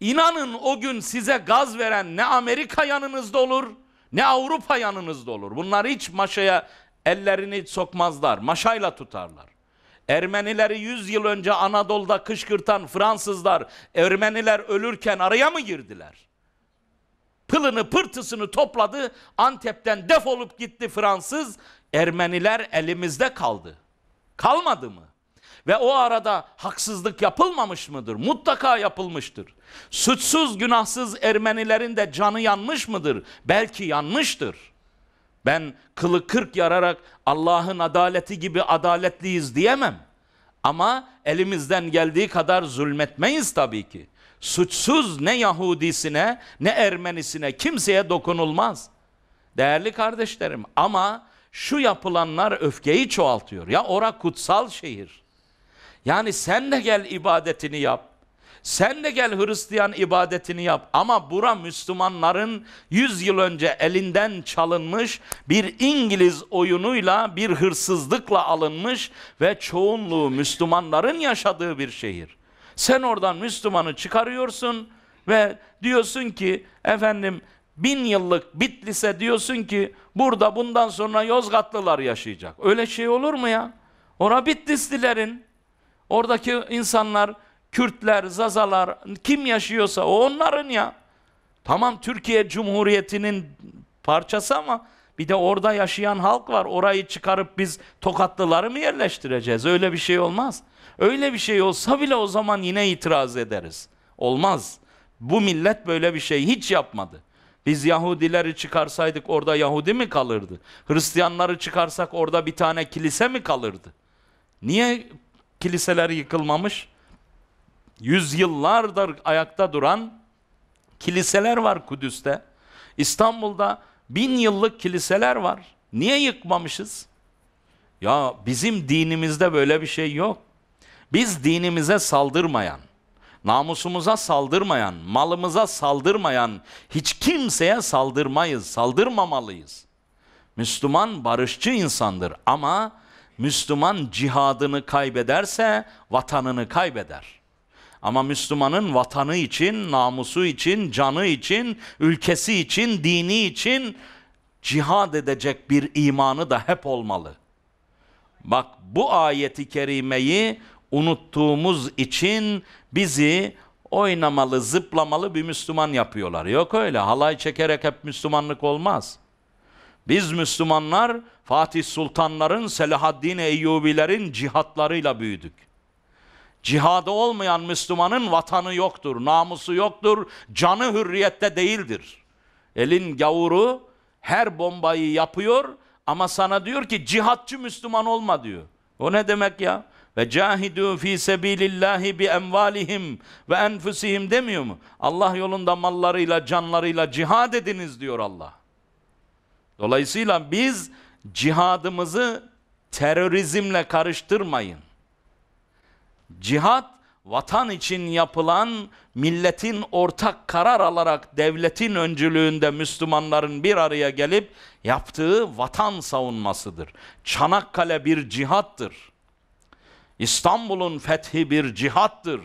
İnanın o gün size gaz veren ne Amerika yanınızda olur ne Avrupa yanınızda olur. Bunlar hiç maşaya ellerini sokmazlar. Maşayla tutarlar. Ermenileri 100 yıl önce Anadolu'da kışkırtan Fransızlar Ermeniler ölürken araya mı girdiler? Pılını pırtısını topladı Antep'ten defolup gitti Fransız Ermeniler elimizde kaldı. Kalmadı mı? Ve o arada haksızlık yapılmamış mıdır? Mutlaka yapılmıştır. Suçsuz günahsız Ermenilerin de canı yanmış mıdır? Belki yanmıştır. Ben kılı kırk yararak Allah'ın adaleti gibi adaletliyiz diyemem. Ama elimizden geldiği kadar zulmetmeyiz tabii ki. Suçsuz ne Yahudisine ne Ermenisine kimseye dokunulmaz. Değerli kardeşlerim ama şu yapılanlar öfkeyi çoğaltıyor. Ya ora kutsal şehir. Yani sen de gel ibadetini yap. Sen de gel Hristiyan ibadetini yap. Ama bura Müslümanların 100 yıl önce elinden çalınmış bir İngiliz oyunuyla bir hırsızlıkla alınmış ve çoğunluğu Müslümanların yaşadığı bir şehir. Sen oradan Müslümanı çıkarıyorsun ve diyorsun ki efendim bin yıllık Bitlis'e diyorsun ki burada bundan sonra Yozgatlılar yaşayacak. Öyle şey olur mu ya? Ora Bitlislilerin oradaki insanlar Kürtler, Zazalar kim yaşıyorsa o onların ya. Tamam Türkiye Cumhuriyeti'nin parçası ama bir de orada yaşayan halk var. Orayı çıkarıp biz tokatlıları mı yerleştireceğiz? Öyle bir şey olmaz. Öyle bir şey olsa bile o zaman yine itiraz ederiz. Olmaz. Bu millet böyle bir şey hiç yapmadı. Biz Yahudileri çıkarsaydık orada Yahudi mi kalırdı? Hristiyanları çıkarsak orada bir tane kilise mi kalırdı? Niye kiliseler yıkılmamış? yüzyıllardır ayakta duran kiliseler var Kudüs'te. İstanbul'da bin yıllık kiliseler var. Niye yıkmamışız? Ya bizim dinimizde böyle bir şey yok. Biz dinimize saldırmayan, namusumuza saldırmayan, malımıza saldırmayan, hiç kimseye saldırmayız, saldırmamalıyız. Müslüman barışçı insandır ama Müslüman cihadını kaybederse vatanını kaybeder. Ama Müslümanın vatanı için, namusu için, canı için, ülkesi için, dini için cihad edecek bir imanı da hep olmalı. Bak bu ayeti kerimeyi unuttuğumuz için bizi oynamalı, zıplamalı bir Müslüman yapıyorlar. Yok öyle halay çekerek hep Müslümanlık olmaz. Biz Müslümanlar Fatih Sultanların, Selahaddin Eyyubilerin cihatlarıyla büyüdük. Cihadı olmayan Müslümanın vatanı yoktur, namusu yoktur, canı hürriyette değildir. Elin gavuru her bombayı yapıyor ama sana diyor ki cihatçı Müslüman olma diyor. O ne demek ya? Ve cahidu fi sebilillahi bi emvalihim ve enfusihim demiyor mu? Allah yolunda mallarıyla, canlarıyla cihad ediniz diyor Allah. Dolayısıyla biz cihadımızı terörizmle karıştırmayın. Cihat vatan için yapılan milletin ortak karar alarak devletin öncülüğünde Müslümanların bir araya gelip yaptığı vatan savunmasıdır. Çanakkale bir cihattır. İstanbul'un fethi bir cihattır.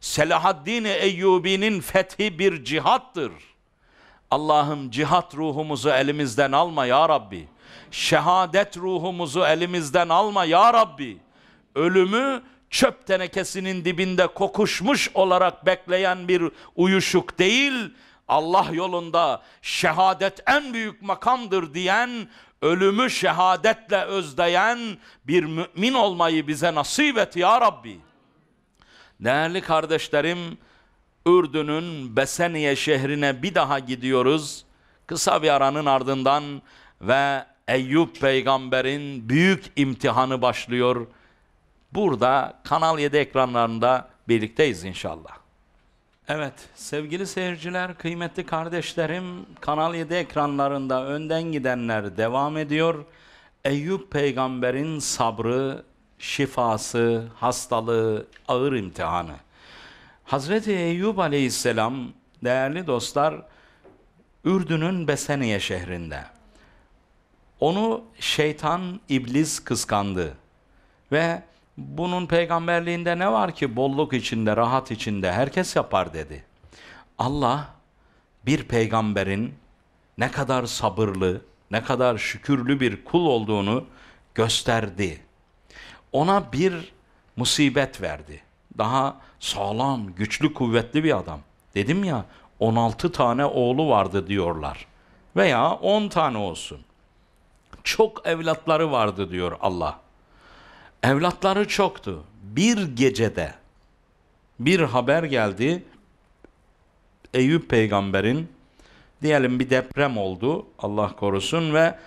Selahaddin Eyyubi'nin fethi bir cihattır. Allah'ım cihat ruhumuzu elimizden alma ya Rabbi. Şehadet ruhumuzu elimizden alma ya Rabbi. Ölümü çöp tenekesinin dibinde kokuşmuş olarak bekleyen bir uyuşuk değil, Allah yolunda şehadet en büyük makamdır diyen, ölümü şehadetle özdeyen bir mümin olmayı bize nasip et ya Rabbi. Değerli kardeşlerim, Ürdün'ün Beseniye şehrine bir daha gidiyoruz. Kısa bir aranın ardından ve Eyüp peygamberin büyük imtihanı başlıyor burada Kanal 7 ekranlarında birlikteyiz inşallah. Evet sevgili seyirciler, kıymetli kardeşlerim Kanal 7 ekranlarında önden gidenler devam ediyor. Eyüp peygamberin sabrı, şifası, hastalığı, ağır imtihanı. Hazreti Eyüp aleyhisselam değerli dostlar Ürdün'ün Beseniye şehrinde. Onu şeytan iblis kıskandı ve bunun peygamberliğinde ne var ki bolluk içinde, rahat içinde herkes yapar dedi. Allah bir peygamberin ne kadar sabırlı, ne kadar şükürlü bir kul olduğunu gösterdi. Ona bir musibet verdi. Daha sağlam, güçlü, kuvvetli bir adam. Dedim ya 16 tane oğlu vardı diyorlar. Veya 10 tane olsun. Çok evlatları vardı diyor Allah. Evlatları çoktu. Bir gecede bir haber geldi. Eyüp peygamberin diyelim bir deprem oldu Allah korusun ve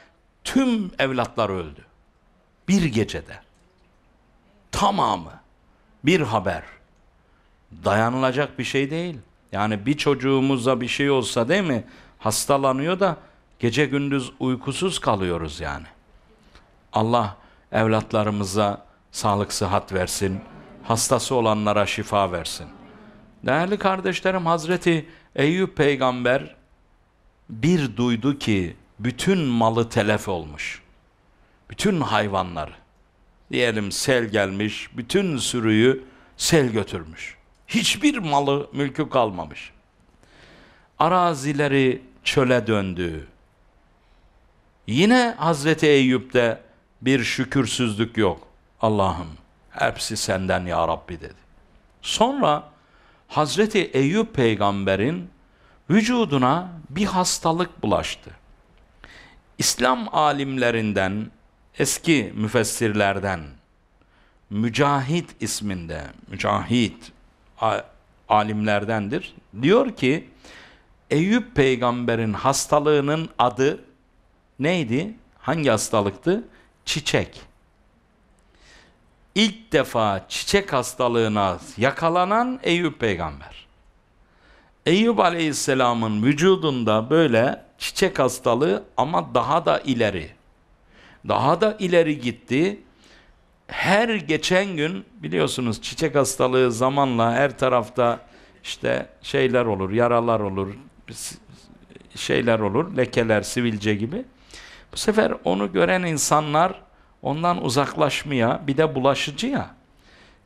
tüm evlatlar öldü. Bir gecede. Tamamı. Bir haber. Dayanılacak bir şey değil. Yani bir çocuğumuza bir şey olsa değil mi? Hastalanıyor da gece gündüz uykusuz kalıyoruz yani. Allah evlatlarımıza sağlık sıhhat versin. Hastası olanlara şifa versin. Değerli kardeşlerim Hazreti Eyüp peygamber bir duydu ki bütün malı telef olmuş. Bütün hayvanları. Diyelim sel gelmiş, bütün sürüyü sel götürmüş. Hiçbir malı, mülkü kalmamış. Arazileri çöle döndü. Yine Hazreti Eyüp de bir şükürsüzlük yok. Allah'ım hepsi senden ya Rabbi dedi. Sonra Hazreti Eyüp peygamberin vücuduna bir hastalık bulaştı. İslam alimlerinden, eski müfessirlerden Mücahit isminde, Mücahit alimlerdendir. Diyor ki Eyüp peygamberin hastalığının adı neydi? Hangi hastalıktı? çiçek. İlk defa çiçek hastalığına yakalanan Eyüp peygamber. Eyüp aleyhisselamın vücudunda böyle çiçek hastalığı ama daha da ileri. Daha da ileri gitti. Her geçen gün biliyorsunuz çiçek hastalığı zamanla her tarafta işte şeyler olur, yaralar olur, şeyler olur, lekeler, sivilce gibi. Bu sefer onu gören insanlar ondan uzaklaşmaya, bir de bulaşıcı ya,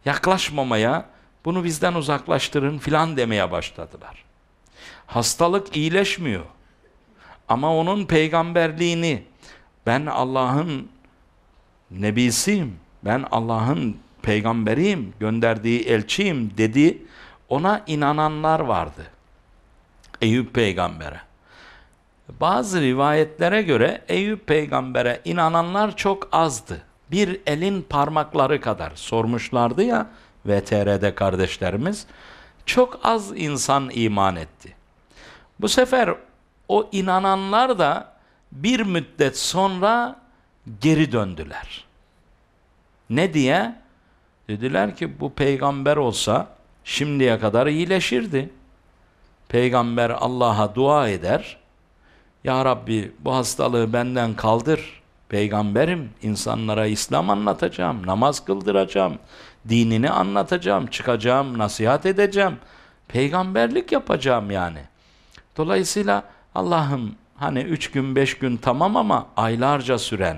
yaklaşmamaya, bunu bizden uzaklaştırın filan demeye başladılar. Hastalık iyileşmiyor. Ama onun peygamberliğini, ben Allah'ın nebisiyim, ben Allah'ın peygamberiyim, gönderdiği elçiyim dedi, ona inananlar vardı. Eyüp peygambere. Bazı rivayetlere göre Eyüp peygambere inananlar çok azdı. Bir elin parmakları kadar sormuşlardı ya VTR'de kardeşlerimiz. Çok az insan iman etti. Bu sefer o inananlar da bir müddet sonra geri döndüler. Ne diye? Dediler ki bu peygamber olsa şimdiye kadar iyileşirdi. Peygamber Allah'a dua eder, ya Rabbi bu hastalığı benden kaldır. Peygamberim, insanlara İslam anlatacağım, namaz kıldıracağım, dinini anlatacağım, çıkacağım, nasihat edeceğim. Peygamberlik yapacağım yani. Dolayısıyla Allah'ım hani üç gün beş gün tamam ama aylarca süren,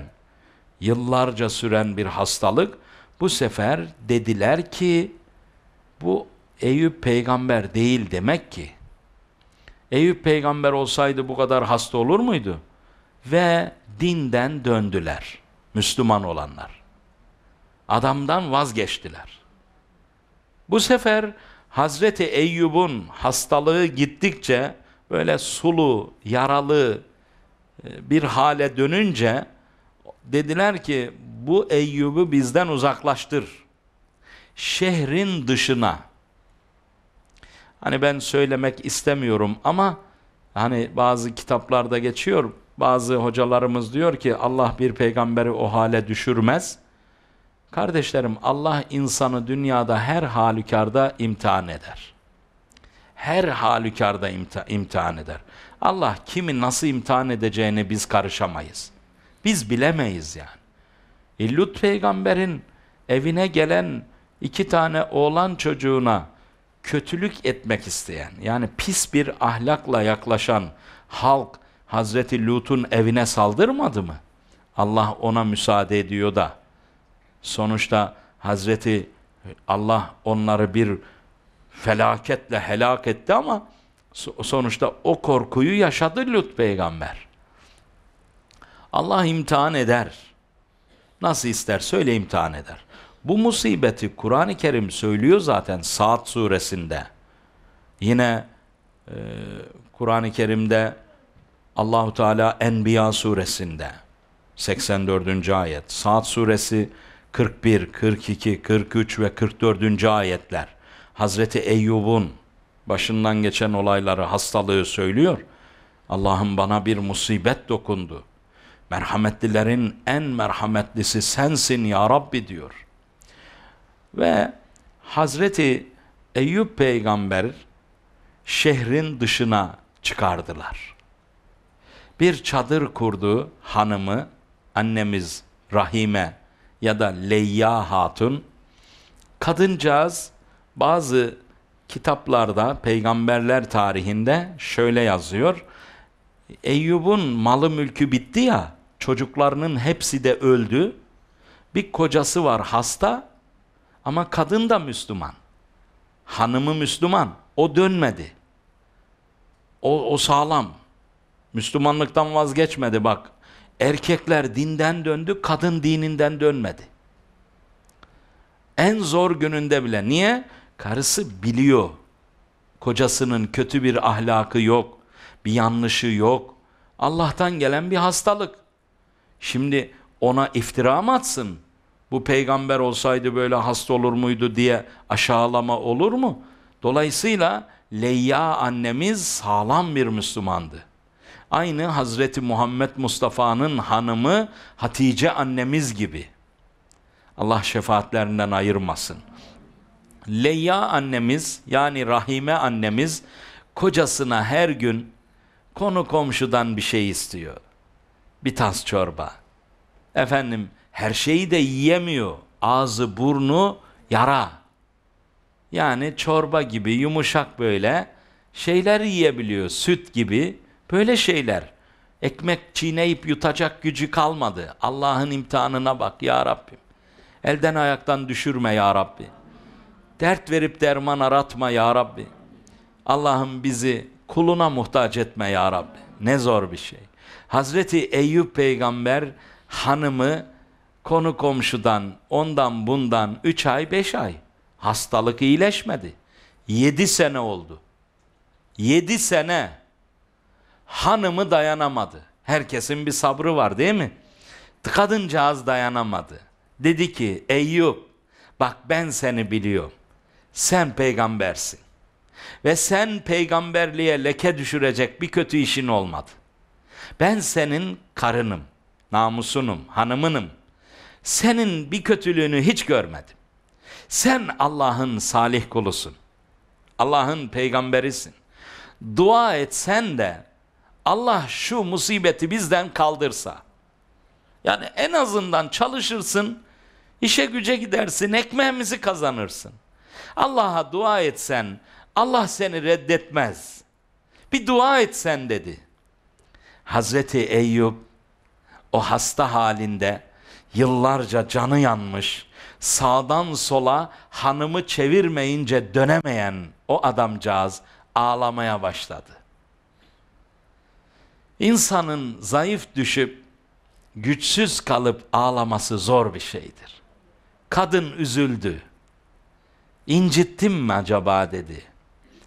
yıllarca süren bir hastalık. Bu sefer dediler ki bu Eyüp peygamber değil demek ki. Eyüp peygamber olsaydı bu kadar hasta olur muydu? Ve dinden döndüler Müslüman olanlar. Adamdan vazgeçtiler. Bu sefer Hazreti Eyyub'un hastalığı gittikçe böyle sulu, yaralı e, bir hale dönünce dediler ki bu Eyyub'u bizden uzaklaştır. Şehrin dışına Hani ben söylemek istemiyorum ama hani bazı kitaplarda geçiyor. Bazı hocalarımız diyor ki Allah bir peygamberi o hale düşürmez. Kardeşlerim Allah insanı dünyada her halükarda imtihan eder. Her halükarda imti imtihan eder. Allah kimi nasıl imtihan edeceğini biz karışamayız. Biz bilemeyiz yani. E, peygamberin evine gelen iki tane oğlan çocuğuna kötülük etmek isteyen yani pis bir ahlakla yaklaşan halk Hazreti Lut'un evine saldırmadı mı? Allah ona müsaade ediyor da sonuçta Hazreti Allah onları bir felaketle helak etti ama sonuçta o korkuyu yaşadı Lut peygamber. Allah imtihan eder. Nasıl ister söyle imtihan eder. Bu musibeti Kur'an-ı Kerim söylüyor zaten Saat suresinde. Yine e, Kur'an-ı Kerim'de Allahu Teala Enbiya suresinde 84. ayet, Saat suresi 41, 42, 43 ve 44. ayetler Hazreti Eyyub'un başından geçen olayları, hastalığı söylüyor. Allah'ım bana bir musibet dokundu. Merhametlilerin en merhametlisi sensin ya Rabbi diyor. Ve Hazreti Eyüp peygamber şehrin dışına çıkardılar. Bir çadır kurdu hanımı annemiz Rahime ya da Leyya Hatun. Kadıncağız bazı kitaplarda peygamberler tarihinde şöyle yazıyor. Eyyub'un malı mülkü bitti ya çocuklarının hepsi de öldü. Bir kocası var hasta ama kadın da Müslüman. Hanımı Müslüman. O dönmedi. O, o sağlam. Müslümanlıktan vazgeçmedi bak. Erkekler dinden döndü, kadın dininden dönmedi. En zor gününde bile. Niye? Karısı biliyor. Kocasının kötü bir ahlakı yok. Bir yanlışı yok. Allah'tan gelen bir hastalık. Şimdi ona iftira mı atsın? bu peygamber olsaydı böyle hasta olur muydu diye aşağılama olur mu? Dolayısıyla Leyya annemiz sağlam bir Müslümandı. Aynı Hazreti Muhammed Mustafa'nın hanımı Hatice annemiz gibi. Allah şefaatlerinden ayırmasın. Leyya annemiz yani Rahime annemiz kocasına her gün konu komşudan bir şey istiyor. Bir tas çorba. Efendim her şeyi de yiyemiyor. Ağzı, burnu yara. Yani çorba gibi yumuşak böyle şeyler yiyebiliyor. Süt gibi böyle şeyler. Ekmek çiğneyip yutacak gücü kalmadı. Allah'ın imtihanına bak ya Rabbim. Elden ayaktan düşürme ya Rabbi. Dert verip derman aratma ya Rabbi. Allah'ım bizi kuluna muhtaç etme ya Rabbi. Ne zor bir şey. Hazreti Eyüp peygamber hanımı Konu komşudan, ondan bundan üç ay beş ay. Hastalık iyileşmedi. Yedi sene oldu. Yedi sene hanımı dayanamadı. Herkesin bir sabrı var değil mi? Kadıncağız dayanamadı. Dedi ki Eyüp bak ben seni biliyorum. Sen peygambersin. Ve sen peygamberliğe leke düşürecek bir kötü işin olmadı. Ben senin karınım, namusunum, hanımınım. Senin bir kötülüğünü hiç görmedim. Sen Allah'ın salih kulusun. Allah'ın peygamberisin. Dua etsen de Allah şu musibeti bizden kaldırsa. Yani en azından çalışırsın, işe güce gidersin, ekmeğimizi kazanırsın. Allah'a dua etsen Allah seni reddetmez. Bir dua etsen dedi. Hazreti Eyüp o hasta halinde yıllarca canı yanmış, sağdan sola hanımı çevirmeyince dönemeyen o adamcağız ağlamaya başladı. İnsanın zayıf düşüp güçsüz kalıp ağlaması zor bir şeydir. Kadın üzüldü. İncittim mi acaba dedi.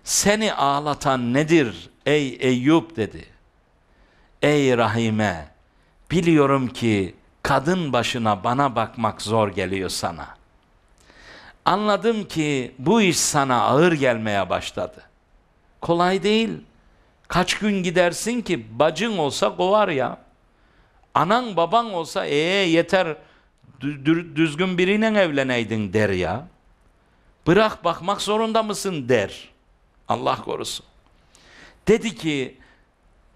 Seni ağlatan nedir ey Eyüp dedi. Ey Rahime biliyorum ki kadın başına bana bakmak zor geliyor sana. Anladım ki bu iş sana ağır gelmeye başladı. Kolay değil. Kaç gün gidersin ki bacın olsa kovar ya. Anan baban olsa ee yeter düzgün birine evleneydin der ya. Bırak bakmak zorunda mısın der. Allah korusun. Dedi ki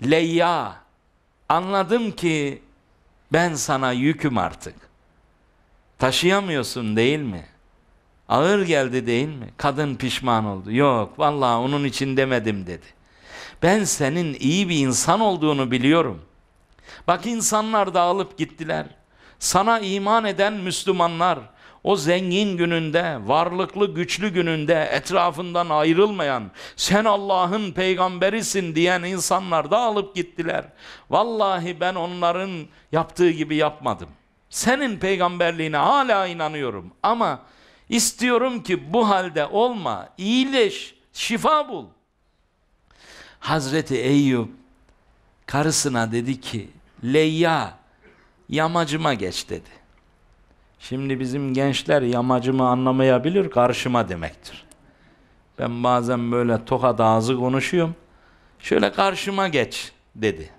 Leyya anladım ki ben sana yüküm artık. Taşıyamıyorsun değil mi? Ağır geldi değil mi? Kadın pişman oldu. Yok vallahi onun için demedim dedi. Ben senin iyi bir insan olduğunu biliyorum. Bak insanlar da alıp gittiler. Sana iman eden Müslümanlar, o zengin gününde, varlıklı güçlü gününde etrafından ayrılmayan, sen Allah'ın peygamberisin diyen insanlar da alıp gittiler. Vallahi ben onların yaptığı gibi yapmadım. Senin peygamberliğine hala inanıyorum ama istiyorum ki bu halde olma, iyileş, şifa bul. Hazreti Eyüp karısına dedi ki, Leyya yamacıma geç dedi. Şimdi bizim gençler yamacımı anlamayabilir, karşıma demektir. Ben bazen böyle tokat ağzı konuşuyorum. Şöyle karşıma geç dedi.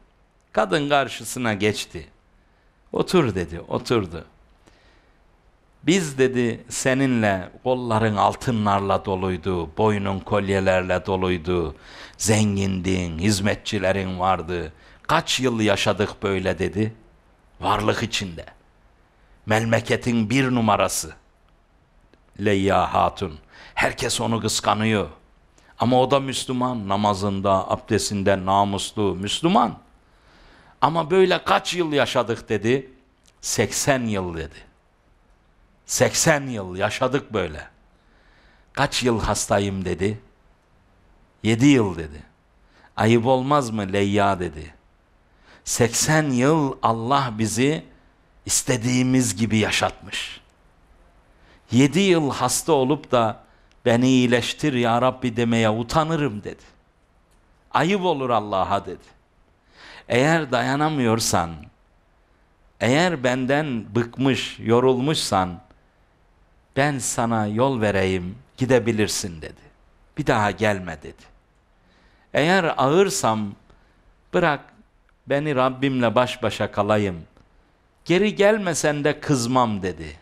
Kadın karşısına geçti. Otur dedi, oturdu. Biz dedi seninle kolların altınlarla doluydu, boynun kolyelerle doluydu, zengindin, hizmetçilerin vardı. Kaç yıl yaşadık böyle dedi, varlık içinde.'' Memleketin bir numarası. Leyya Hatun. Herkes onu kıskanıyor. Ama o da Müslüman. Namazında, abdestinde namuslu Müslüman. Ama böyle kaç yıl yaşadık dedi. 80 yıl dedi. 80 yıl yaşadık böyle. Kaç yıl hastayım dedi. 7 yıl dedi. Ayıp olmaz mı Leyya dedi. 80 yıl Allah bizi istediğimiz gibi yaşatmış. Yedi yıl hasta olup da beni iyileştir ya Rabbi demeye utanırım dedi. Ayıp olur Allah'a dedi. Eğer dayanamıyorsan, eğer benden bıkmış, yorulmuşsan ben sana yol vereyim, gidebilirsin dedi. Bir daha gelme dedi. Eğer ağırsam bırak beni Rabbimle baş başa kalayım.'' Geri gelmesen de kızmam dedi.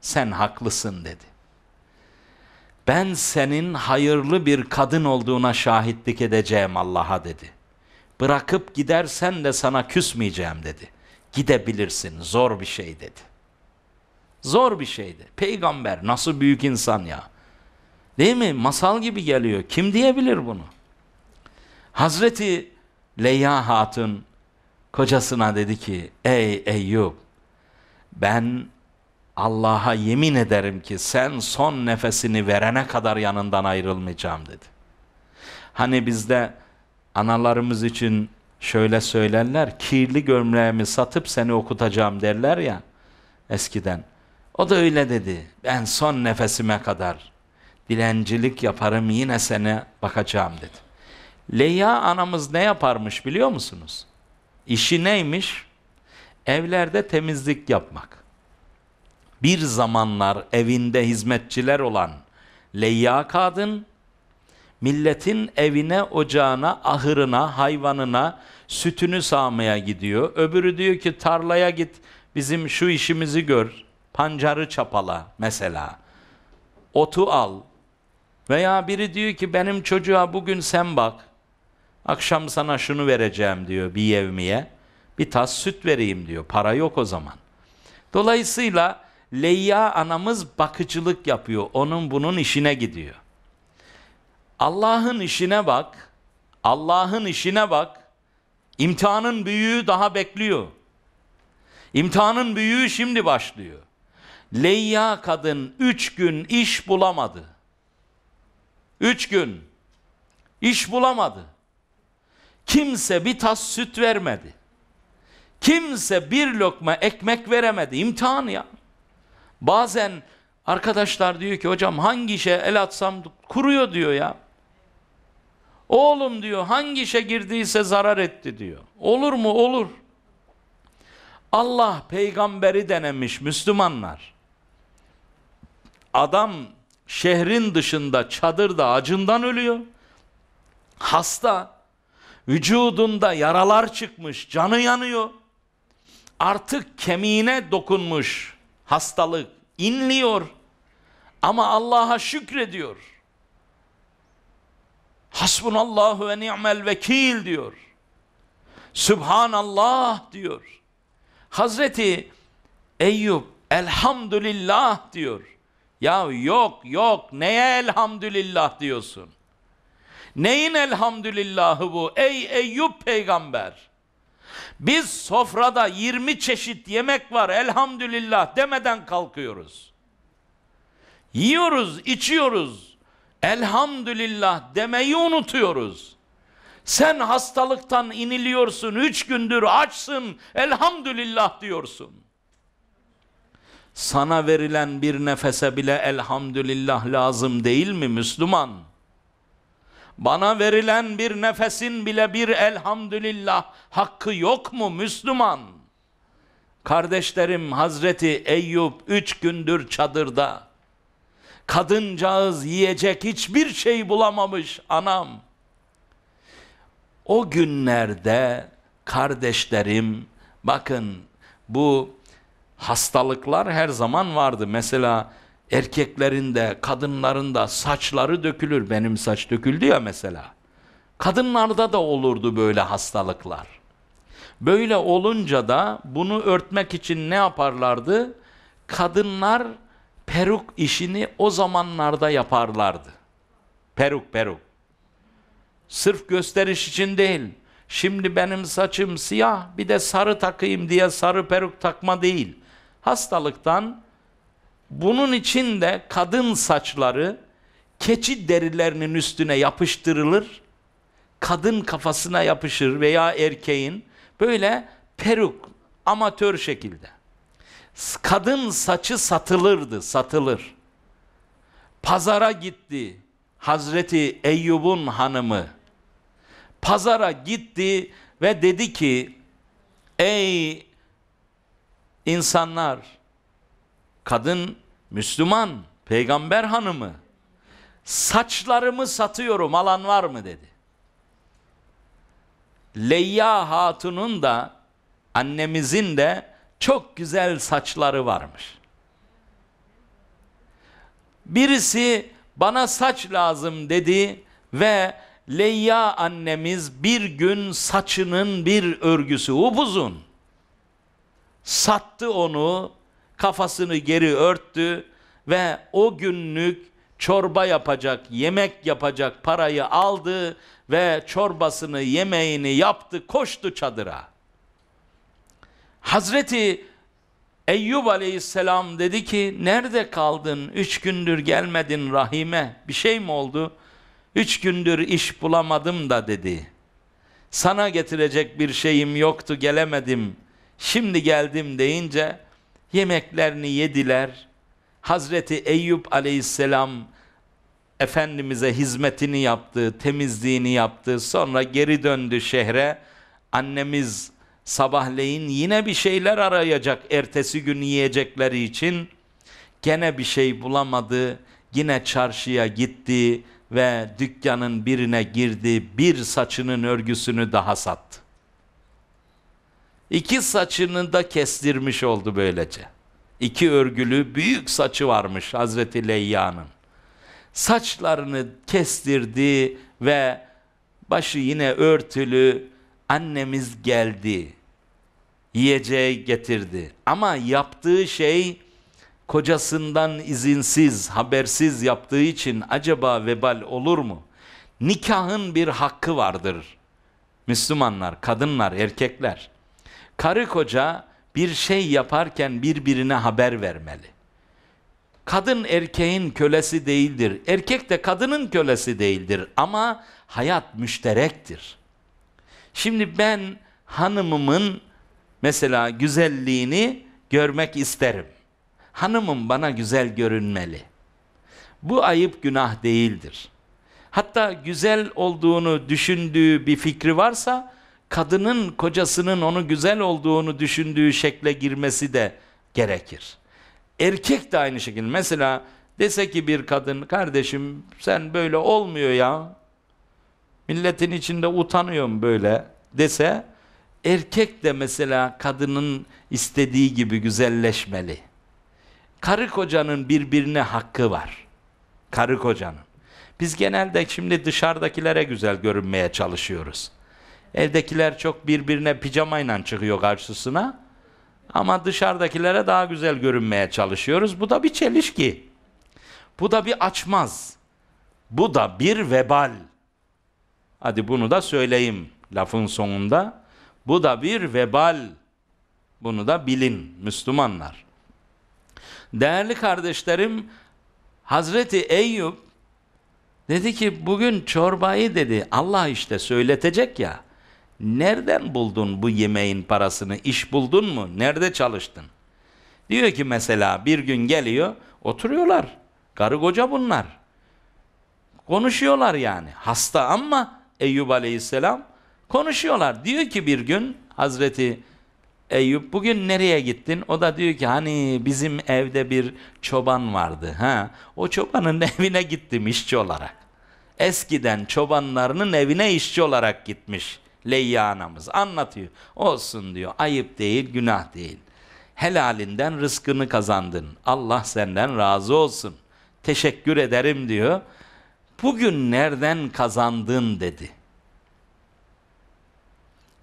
Sen haklısın dedi. Ben senin hayırlı bir kadın olduğuna şahitlik edeceğim Allah'a dedi. Bırakıp gidersen de sana küsmeyeceğim dedi. Gidebilirsin zor bir şey dedi. Zor bir şeydi. Peygamber nasıl büyük insan ya. Değil mi? Masal gibi geliyor. Kim diyebilir bunu? Hazreti Leyla Hatun kocasına dedi ki ey Eyyub ben Allah'a yemin ederim ki sen son nefesini verene kadar yanından ayrılmayacağım dedi. Hani bizde analarımız için şöyle söylerler, kirli gömleğimi satıp seni okutacağım derler ya eskiden. O da öyle dedi, ben son nefesime kadar dilencilik yaparım yine sene bakacağım dedi. Leya anamız ne yaparmış biliyor musunuz? İşi neymiş? evlerde temizlik yapmak. Bir zamanlar evinde hizmetçiler olan Leyya kadın milletin evine, ocağına, ahırına, hayvanına sütünü sağmaya gidiyor. Öbürü diyor ki tarlaya git bizim şu işimizi gör. Pancarı çapala mesela. Otu al. Veya biri diyor ki benim çocuğa bugün sen bak. Akşam sana şunu vereceğim diyor bir yevmiye bir tas süt vereyim diyor. Para yok o zaman. Dolayısıyla Leyya anamız bakıcılık yapıyor. Onun bunun işine gidiyor. Allah'ın işine bak. Allah'ın işine bak. İmtihanın büyüğü daha bekliyor. İmtihanın büyüğü şimdi başlıyor. Leyya kadın üç gün iş bulamadı. Üç gün iş bulamadı. Kimse bir tas süt vermedi. Kimse bir lokma ekmek veremedi. İmtihan ya. Bazen arkadaşlar diyor ki hocam hangi işe el atsam kuruyor diyor ya. Oğlum diyor hangi işe girdiyse zarar etti diyor. Olur mu? Olur. Allah peygamberi denemiş Müslümanlar. Adam şehrin dışında çadırda acından ölüyor. Hasta. Vücudunda yaralar çıkmış, canı yanıyor artık kemiğine dokunmuş hastalık inliyor ama Allah'a şükrediyor. Hasbunallahu ve ni'mel vekil diyor. Sübhanallah diyor. Hazreti Eyüp elhamdülillah diyor. Ya yok yok neye elhamdülillah diyorsun? Neyin elhamdülillahı bu? Ey Eyüp peygamber. Biz sofrada 20 çeşit yemek var elhamdülillah demeden kalkıyoruz. Yiyoruz, içiyoruz. Elhamdülillah demeyi unutuyoruz. Sen hastalıktan iniliyorsun, üç gündür açsın, elhamdülillah diyorsun. Sana verilen bir nefese bile elhamdülillah lazım değil mi Müslüman? Bana verilen bir nefesin bile bir elhamdülillah hakkı yok mu Müslüman? Kardeşlerim Hazreti Eyüp üç gündür çadırda. Kadıncağız yiyecek hiçbir şey bulamamış anam. O günlerde kardeşlerim bakın bu hastalıklar her zaman vardı. Mesela erkeklerin de kadınların da saçları dökülür. Benim saç döküldü ya mesela. Kadınlarda da olurdu böyle hastalıklar. Böyle olunca da bunu örtmek için ne yaparlardı? Kadınlar peruk işini o zamanlarda yaparlardı. Peruk peruk. Sırf gösteriş için değil. Şimdi benim saçım siyah bir de sarı takayım diye sarı peruk takma değil. Hastalıktan bunun için de kadın saçları keçi derilerinin üstüne yapıştırılır, kadın kafasına yapışır veya erkeğin böyle peruk amatör şekilde. Kadın saçı satılırdı, satılır. Pazara gitti Hazreti Eyyub'un hanımı. Pazara gitti ve dedi ki, ey insanlar kadın Müslüman, peygamber hanımı. Saçlarımı satıyorum alan var mı dedi. Leyya Hatun'un da annemizin de çok güzel saçları varmış. Birisi bana saç lazım dedi ve Leyya annemiz bir gün saçının bir örgüsü upuzun. Sattı onu kafasını geri örttü ve o günlük çorba yapacak, yemek yapacak parayı aldı ve çorbasını, yemeğini yaptı, koştu çadıra. Hazreti Eyyub aleyhisselam dedi ki, nerede kaldın, üç gündür gelmedin rahime, bir şey mi oldu? Üç gündür iş bulamadım da dedi. Sana getirecek bir şeyim yoktu, gelemedim. Şimdi geldim deyince, Yemeklerini yediler. Hazreti Eyüp aleyhisselam Efendimiz'e hizmetini yaptı, temizliğini yaptı. Sonra geri döndü şehre. Annemiz sabahleyin yine bir şeyler arayacak ertesi gün yiyecekleri için. Gene bir şey bulamadı. Yine çarşıya gitti ve dükkanın birine girdi. Bir saçının örgüsünü daha sattı. İki saçını da kestirmiş oldu böylece. İki örgülü büyük saçı varmış Hazreti Leyya'nın. Saçlarını kestirdi ve başı yine örtülü annemiz geldi. Yiyeceği getirdi. Ama yaptığı şey kocasından izinsiz, habersiz yaptığı için acaba vebal olur mu? Nikahın bir hakkı vardır. Müslümanlar, kadınlar, erkekler. Karı koca bir şey yaparken birbirine haber vermeli. Kadın erkeğin kölesi değildir. Erkek de kadının kölesi değildir ama hayat müşterektir. Şimdi ben hanımımın mesela güzelliğini görmek isterim. Hanımım bana güzel görünmeli. Bu ayıp günah değildir. Hatta güzel olduğunu düşündüğü bir fikri varsa kadının kocasının onu güzel olduğunu düşündüğü şekle girmesi de gerekir. Erkek de aynı şekilde. Mesela dese ki bir kadın kardeşim sen böyle olmuyor ya. Milletin içinde utanıyorum böyle dese erkek de mesela kadının istediği gibi güzelleşmeli. Karı kocanın birbirine hakkı var. Karı kocanın. Biz genelde şimdi dışarıdakilere güzel görünmeye çalışıyoruz. Evdekiler çok birbirine pijamayla çıkıyor karşısına. Ama dışarıdakilere daha güzel görünmeye çalışıyoruz. Bu da bir çelişki. Bu da bir açmaz. Bu da bir vebal. Hadi bunu da söyleyeyim lafın sonunda. Bu da bir vebal. Bunu da bilin Müslümanlar. Değerli kardeşlerim, Hazreti Eyüp dedi ki bugün çorbayı dedi Allah işte söyletecek ya. Nereden buldun bu yemeğin parasını? İş buldun mu? Nerede çalıştın? Diyor ki mesela bir gün geliyor oturuyorlar. Karı koca bunlar. Konuşuyorlar yani. Hasta ama Eyüp aleyhisselam konuşuyorlar. Diyor ki bir gün Hazreti Eyüp bugün nereye gittin? O da diyor ki hani bizim evde bir çoban vardı. Ha? O çobanın *laughs* evine gittim işçi olarak. Eskiden çobanlarının evine işçi olarak gitmiş. Leyyanamız anlatıyor. Olsun diyor. Ayıp değil, günah değil. Helalinden rızkını kazandın. Allah senden razı olsun. Teşekkür ederim diyor. Bugün nereden kazandın dedi.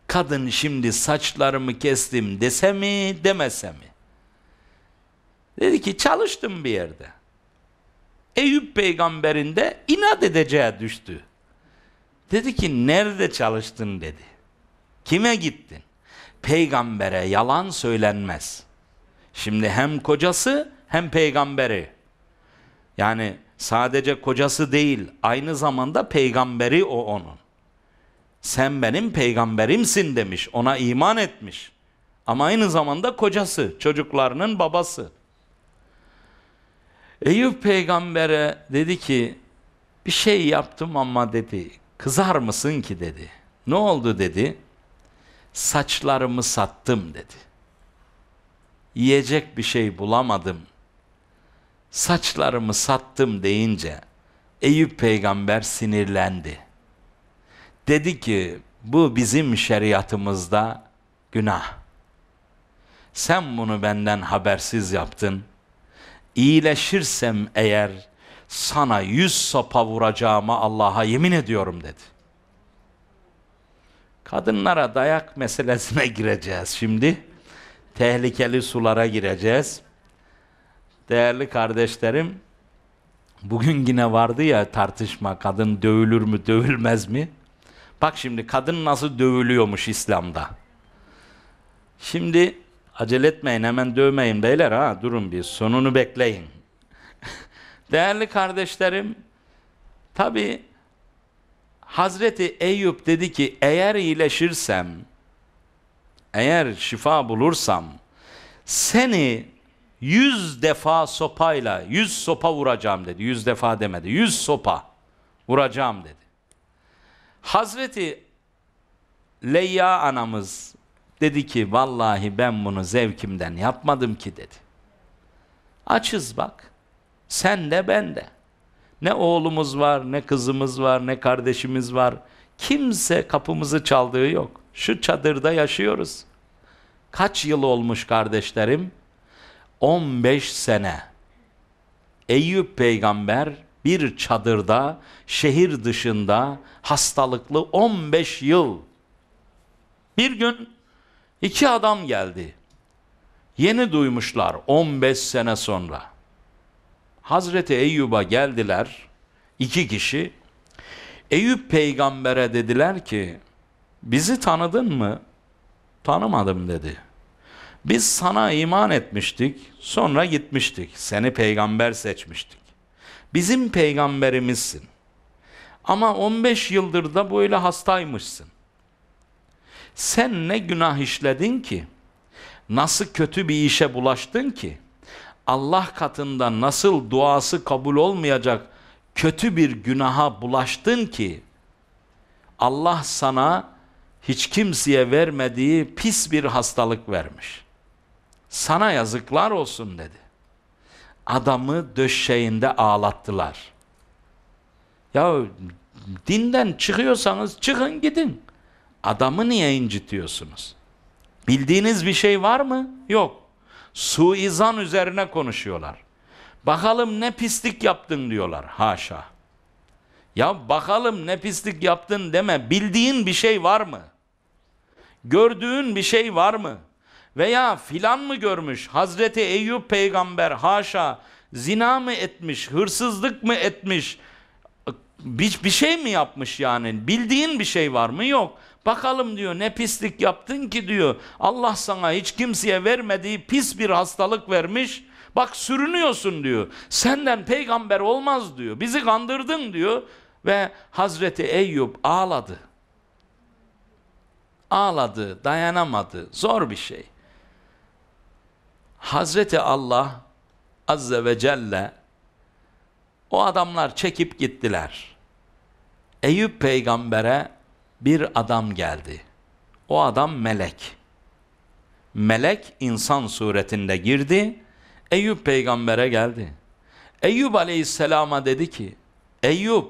Kadın şimdi saçlarımı kestim dese mi demese mi? Dedi ki çalıştım bir yerde. Eyüp peygamberin de inat edeceği düştü. Dedi ki nerede çalıştın dedi. Kime gittin? Peygambere yalan söylenmez. Şimdi hem kocası hem peygamberi. Yani sadece kocası değil aynı zamanda peygamberi o onun. Sen benim peygamberimsin demiş ona iman etmiş. Ama aynı zamanda kocası çocuklarının babası. Eyüp peygambere dedi ki bir şey yaptım ama dedi Kızar mısın ki dedi. Ne oldu dedi. Saçlarımı sattım dedi. Yiyecek bir şey bulamadım. Saçlarımı sattım deyince Eyüp peygamber sinirlendi. Dedi ki bu bizim şeriatımızda günah. Sen bunu benden habersiz yaptın. İyileşirsem eğer sana yüz sopa vuracağıma Allah'a yemin ediyorum dedi. Kadınlara dayak meselesine *laughs* gireceğiz şimdi. Tehlikeli sulara gireceğiz. Değerli kardeşlerim, bugün yine vardı ya tartışma kadın dövülür mü dövülmez mi? Bak şimdi kadın nasıl dövülüyormuş İslam'da. Şimdi acele etmeyin hemen dövmeyin beyler ha durun bir sonunu bekleyin. Değerli kardeşlerim, tabi Hazreti Eyüp dedi ki eğer iyileşirsem, eğer şifa bulursam seni yüz defa sopayla, yüz sopa vuracağım dedi. Yüz defa demedi, yüz sopa vuracağım dedi. Hazreti Leyya anamız dedi ki vallahi ben bunu zevkimden yapmadım ki dedi. Açız bak. Sen de ben de. Ne oğlumuz var, ne kızımız var, ne kardeşimiz var. Kimse kapımızı çaldığı yok. Şu çadırda yaşıyoruz. Kaç yıl olmuş kardeşlerim? 15 sene. Eyüp peygamber bir çadırda, şehir dışında hastalıklı 15 yıl. Bir gün iki adam geldi. Yeni duymuşlar 15 sene sonra. Hazreti Eyyub'a geldiler iki kişi. Eyüp peygambere dediler ki bizi tanıdın mı? Tanımadım dedi. Biz sana iman etmiştik sonra gitmiştik. Seni peygamber seçmiştik. Bizim peygamberimizsin. Ama 15 yıldır da böyle hastaymışsın. Sen ne günah işledin ki? Nasıl kötü bir işe bulaştın ki? Allah katında nasıl duası kabul olmayacak kötü bir günaha bulaştın ki Allah sana hiç kimseye vermediği pis bir hastalık vermiş. Sana yazıklar olsun dedi. Adamı döşeğinde ağlattılar. Ya dinden çıkıyorsanız çıkın gidin. Adamı niye incitiyorsunuz? Bildiğiniz bir şey var mı? Yok suizan üzerine konuşuyorlar. Bakalım ne pislik yaptın diyorlar. Haşa. Ya bakalım ne pislik yaptın deme. Bildiğin bir şey var mı? Gördüğün bir şey var mı? Veya filan mı görmüş? Hazreti Eyüp peygamber haşa zina mı etmiş? Hırsızlık mı etmiş? Bir, bir şey mi yapmış yani? Bildiğin bir şey var mı? Yok. Bakalım diyor ne pislik yaptın ki diyor. Allah sana hiç kimseye vermediği pis bir hastalık vermiş. Bak sürünüyorsun diyor. Senden peygamber olmaz diyor. Bizi kandırdın diyor. Ve Hazreti Eyüp ağladı. Ağladı, dayanamadı. Zor bir şey. Hazreti Allah Azze ve Celle o adamlar çekip gittiler. Eyüp peygambere bir adam geldi. O adam melek. Melek insan suretinde girdi. Eyüp peygambere geldi. Eyüp aleyhisselama dedi ki, Eyüp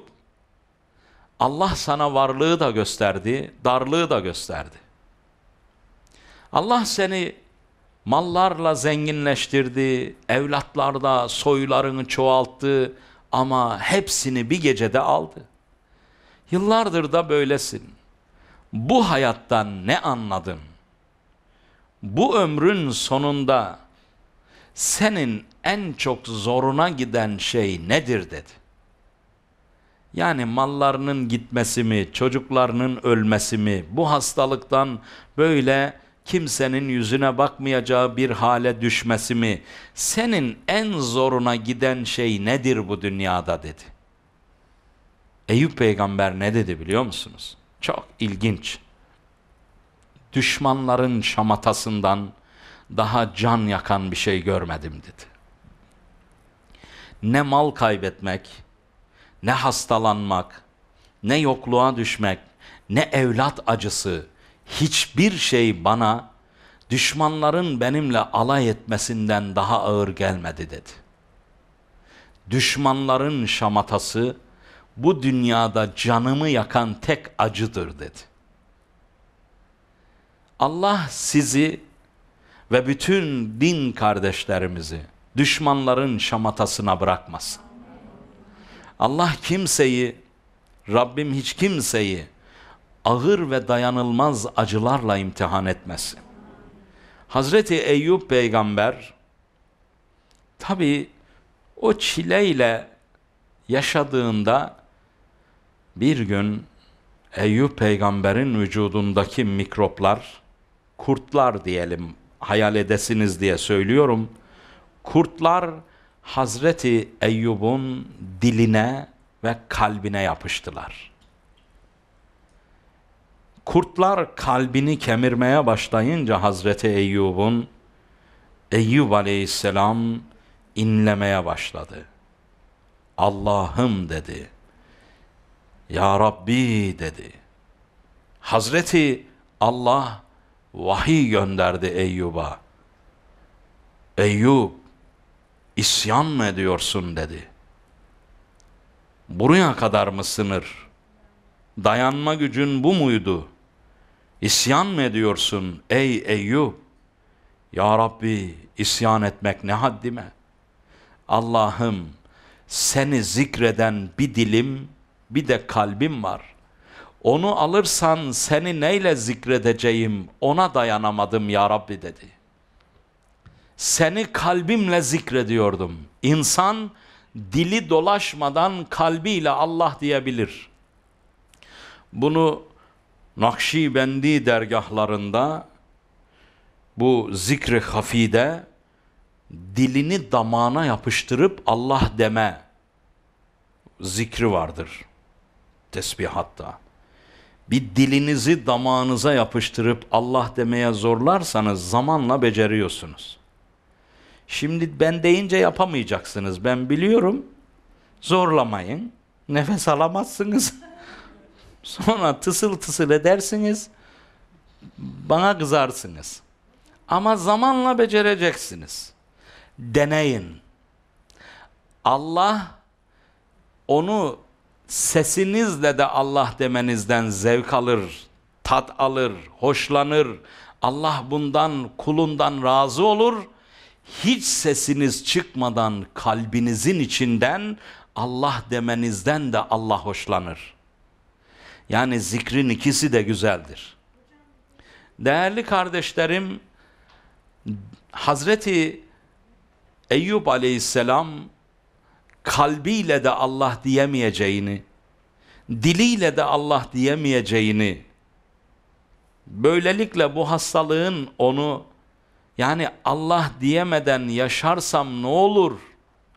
Allah sana varlığı da gösterdi, darlığı da gösterdi. Allah seni mallarla zenginleştirdi, evlatlarda soylarını çoğalttı ama hepsini bir gecede aldı. Yıllardır da böylesin bu hayattan ne anladın? Bu ömrün sonunda senin en çok zoruna giden şey nedir dedi. Yani mallarının gitmesi mi, çocuklarının ölmesi mi, bu hastalıktan böyle kimsenin yüzüne bakmayacağı bir hale düşmesi mi, senin en zoruna giden şey nedir bu dünyada dedi. Eyüp peygamber ne dedi biliyor musunuz? Çok ilginç. Düşmanların şamatasından daha can yakan bir şey görmedim dedi. Ne mal kaybetmek, ne hastalanmak, ne yokluğa düşmek, ne evlat acısı, hiçbir şey bana düşmanların benimle alay etmesinden daha ağır gelmedi dedi. Düşmanların şamatası bu dünyada canımı yakan tek acıdır dedi. Allah sizi ve bütün din kardeşlerimizi düşmanların şamatasına bırakmasın. Allah kimseyi, Rabbim hiç kimseyi ağır ve dayanılmaz acılarla imtihan etmesin. Hazreti Eyüp peygamber tabi o çileyle yaşadığında bir gün Eyüp peygamberin vücudundaki mikroplar, kurtlar diyelim, hayal edesiniz diye söylüyorum. Kurtlar Hazreti Eyyub'un diline ve kalbine yapıştılar. Kurtlar kalbini kemirmeye başlayınca Hazreti Eyyub'un Eyyub aleyhisselam inlemeye başladı. Allah'ım dedi. Ya Rabbi dedi. Hazreti Allah vahiy gönderdi Eyyub'a. Eyyub isyan mı ediyorsun dedi. Buraya kadar mı sınır? Dayanma gücün bu muydu? İsyan mı ediyorsun ey Eyyub? Ya Rabbi isyan etmek ne haddime? Allah'ım seni zikreden bir dilim bir de kalbim var. Onu alırsan seni neyle zikredeceğim ona dayanamadım ya Rabbi dedi. Seni kalbimle zikrediyordum. İnsan dili dolaşmadan kalbiyle Allah diyebilir. Bunu Nakşibendi dergahlarında bu zikri hafide dilini damağına yapıştırıp Allah deme zikri vardır tesbihatta. Bir dilinizi damağınıza yapıştırıp Allah demeye zorlarsanız zamanla beceriyorsunuz. Şimdi ben deyince yapamayacaksınız. Ben biliyorum. Zorlamayın. Nefes alamazsınız. *laughs* Sonra tısıl tısıl edersiniz. Bana kızarsınız. Ama zamanla becereceksiniz. Deneyin. Allah onu sesinizle de Allah demenizden zevk alır, tat alır, hoşlanır. Allah bundan kulundan razı olur. Hiç sesiniz çıkmadan kalbinizin içinden Allah demenizden de Allah hoşlanır. Yani zikrin ikisi de güzeldir. Değerli kardeşlerim, Hazreti Eyüp aleyhisselam kalbiyle de Allah diyemeyeceğini, diliyle de Allah diyemeyeceğini, böylelikle bu hastalığın onu yani Allah diyemeden yaşarsam ne olur?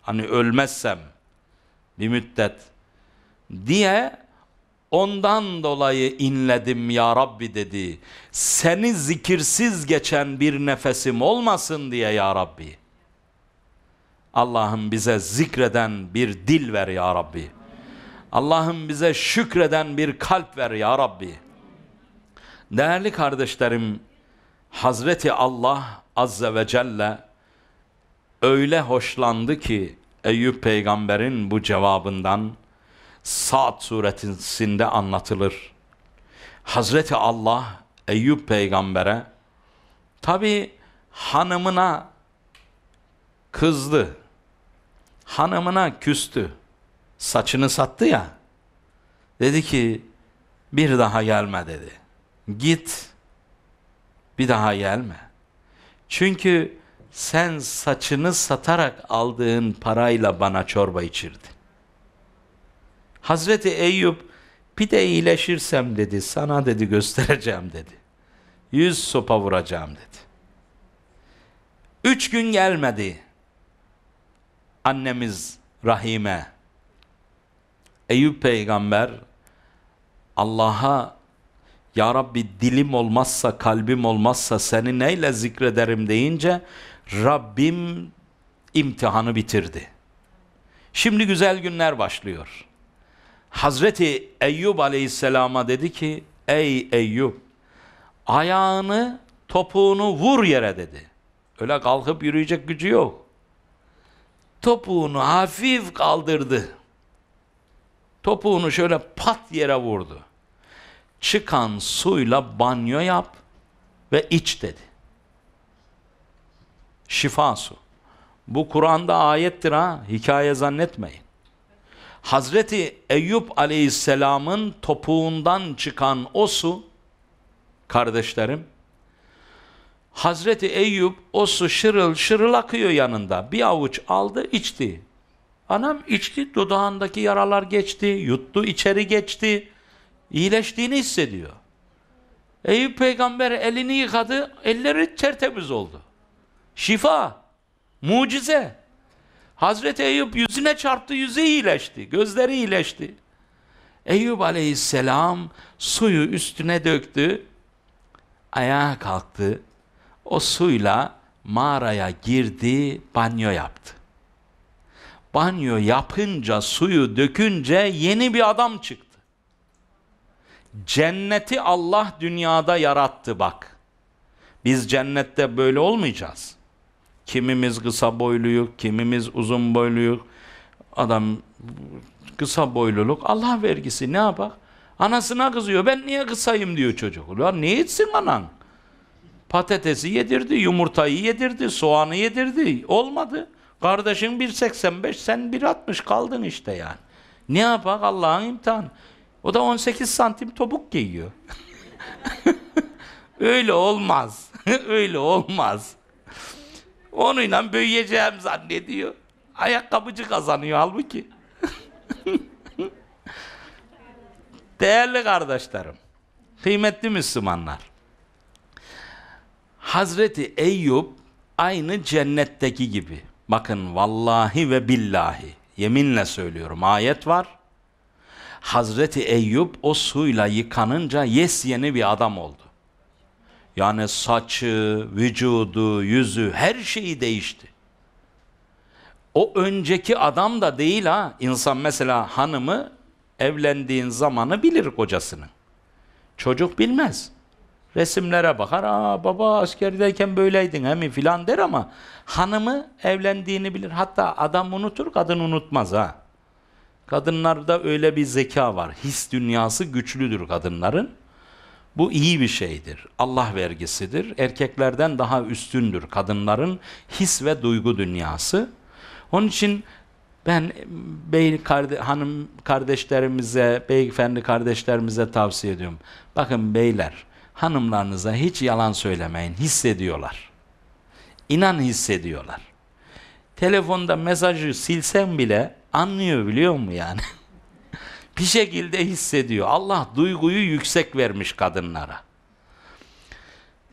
Hani ölmezsem bir müddet diye ondan dolayı inledim ya Rabbi dedi. Seni zikirsiz geçen bir nefesim olmasın diye ya Rabbi. Allah'ım bize zikreden bir dil ver ya Rabbi. Allah'ım bize şükreden bir kalp ver ya Rabbi. Değerli kardeşlerim, Hazreti Allah Azze ve Celle öyle hoşlandı ki Eyüp peygamberin bu cevabından Sa'd suretinde anlatılır. Hazreti Allah Eyüp peygambere tabi hanımına kızdı. Hanımına küstü. Saçını sattı ya. Dedi ki bir daha gelme dedi. Git bir daha gelme. Çünkü sen saçını satarak aldığın parayla bana çorba içirdin. Hazreti Eyüp bir de iyileşirsem dedi sana dedi göstereceğim dedi. Yüz sopa vuracağım dedi. Üç gün gelmedi annemiz Rahime. Eyüp peygamber Allah'a ya Rabbi dilim olmazsa kalbim olmazsa seni neyle zikrederim deyince Rabbim imtihanı bitirdi. Şimdi güzel günler başlıyor. Hazreti Eyüp aleyhisselama dedi ki ey Eyüp ayağını topuğunu vur yere dedi. Öyle kalkıp yürüyecek gücü yok topuğunu hafif kaldırdı. Topuğunu şöyle pat yere vurdu. Çıkan suyla banyo yap ve iç dedi. Şifa su. Bu Kur'an'da ayettir ha, hikaye zannetmeyin. Hazreti Eyüp aleyhisselamın topuğundan çıkan o su, kardeşlerim, Hazreti Eyüp o su şırıl şırıl akıyor yanında. Bir avuç aldı içti. Anam içti dudağındaki yaralar geçti, yuttu içeri geçti. İyileştiğini hissediyor. Eyüp peygamber elini yıkadı, elleri tertemiz oldu. Şifa, mucize. Hazreti Eyüp yüzüne çarptı, yüzü iyileşti, gözleri iyileşti. Eyüp aleyhisselam suyu üstüne döktü, ayağa kalktı, o suyla mağaraya girdi, banyo yaptı. Banyo yapınca, suyu dökünce yeni bir adam çıktı. Cenneti Allah dünyada yarattı bak. Biz cennette böyle olmayacağız. Kimimiz kısa boyluyuk, kimimiz uzun boyluyuk. Adam kısa boyluluk Allah vergisi ne yapar? Anasına kızıyor. Ben niye kısayım diyor çocuk. Ulan ne etsin anan? Patatesi yedirdi, yumurtayı yedirdi, soğanı yedirdi. Olmadı. Kardeşin 1.85 sen 1.60 kaldın işte yani. Ne yapak Allah'ın imtihan? O da 18 santim topuk giyiyor. *laughs* Öyle olmaz. *laughs* Öyle olmaz. Onunla büyüyeceğim zannediyor. Ayakkabıcı kazanıyor halbuki. *laughs* Değerli kardeşlerim, kıymetli Müslümanlar. Hazreti Eyüp aynı cennetteki gibi. Bakın vallahi ve billahi yeminle söylüyorum ayet var. Hazreti Eyüp o suyla yıkanınca yes yeni bir adam oldu. Yani saçı, vücudu, yüzü her şeyi değişti. O önceki adam da değil ha. İnsan mesela hanımı evlendiğin zamanı bilir kocasını. Çocuk bilmez resimlere bakar. Aa baba askerdeyken böyleydin he mi filan der ama hanımı evlendiğini bilir. Hatta adam unutur kadın unutmaz ha. Kadınlarda öyle bir zeka var. His dünyası güçlüdür kadınların. Bu iyi bir şeydir. Allah vergisidir. Erkeklerden daha üstündür kadınların his ve duygu dünyası. Onun için ben bey karde, hanım kardeşlerimize, beyefendi kardeşlerimize tavsiye ediyorum. Bakın beyler, hanımlarınıza hiç yalan söylemeyin. Hissediyorlar. İnan hissediyorlar. Telefonda mesajı silsem bile anlıyor biliyor mu yani? *laughs* bir şekilde hissediyor. Allah duyguyu yüksek vermiş kadınlara.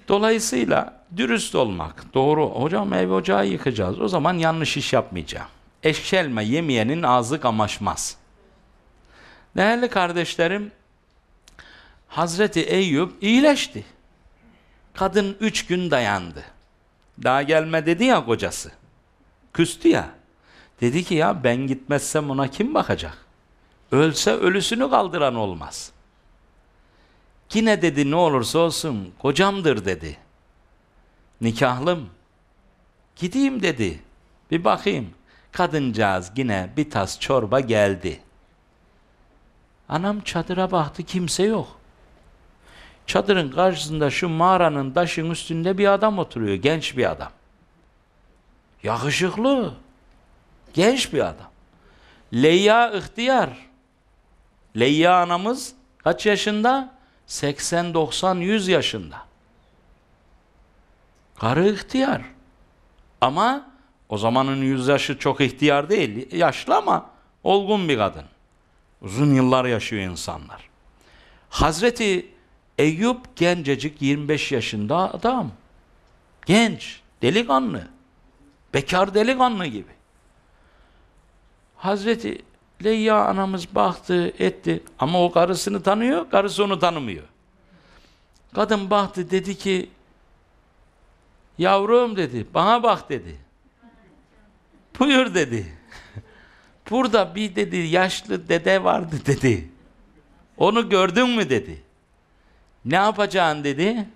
Dolayısıyla dürüst olmak, doğru. Hocam ev ocağı yıkacağız. O zaman yanlış iş yapmayacağım. Eşelme yemeyenin ağzı kamaşmaz. Değerli kardeşlerim, Hazreti Eyüp iyileşti. Kadın üç gün dayandı. Daha gelme dedi ya kocası. Küstü ya. Dedi ki ya ben gitmezsem ona kim bakacak? Ölse ölüsünü kaldıran olmaz. Yine dedi ne olursa olsun kocamdır dedi. Nikahlım. Gideyim dedi. Bir bakayım. Kadıncağız yine bir tas çorba geldi. Anam çadıra baktı kimse yok. Çadırın karşısında şu mağaranın taşın üstünde bir adam oturuyor. Genç bir adam. Yakışıklı. Genç bir adam. Leyya ihtiyar. Leyya anamız kaç yaşında? 80, 90, 100 yaşında. Karı ihtiyar. Ama o zamanın 100 yaşı çok ihtiyar değil. Yaşlı ama olgun bir kadın. Uzun yıllar yaşıyor insanlar. Hazreti Eyüp gencecik 25 yaşında adam. Genç, delikanlı. Bekar delikanlı gibi. Hazreti Leyya anamız baktı, etti. Ama o karısını tanıyor, karısı onu tanımıyor. Kadın baktı dedi ki, yavrum dedi, bana bak dedi. Buyur dedi. Burada bir dedi yaşlı dede vardı dedi. Onu gördün mü dedi. Ne yapacaksın dedi.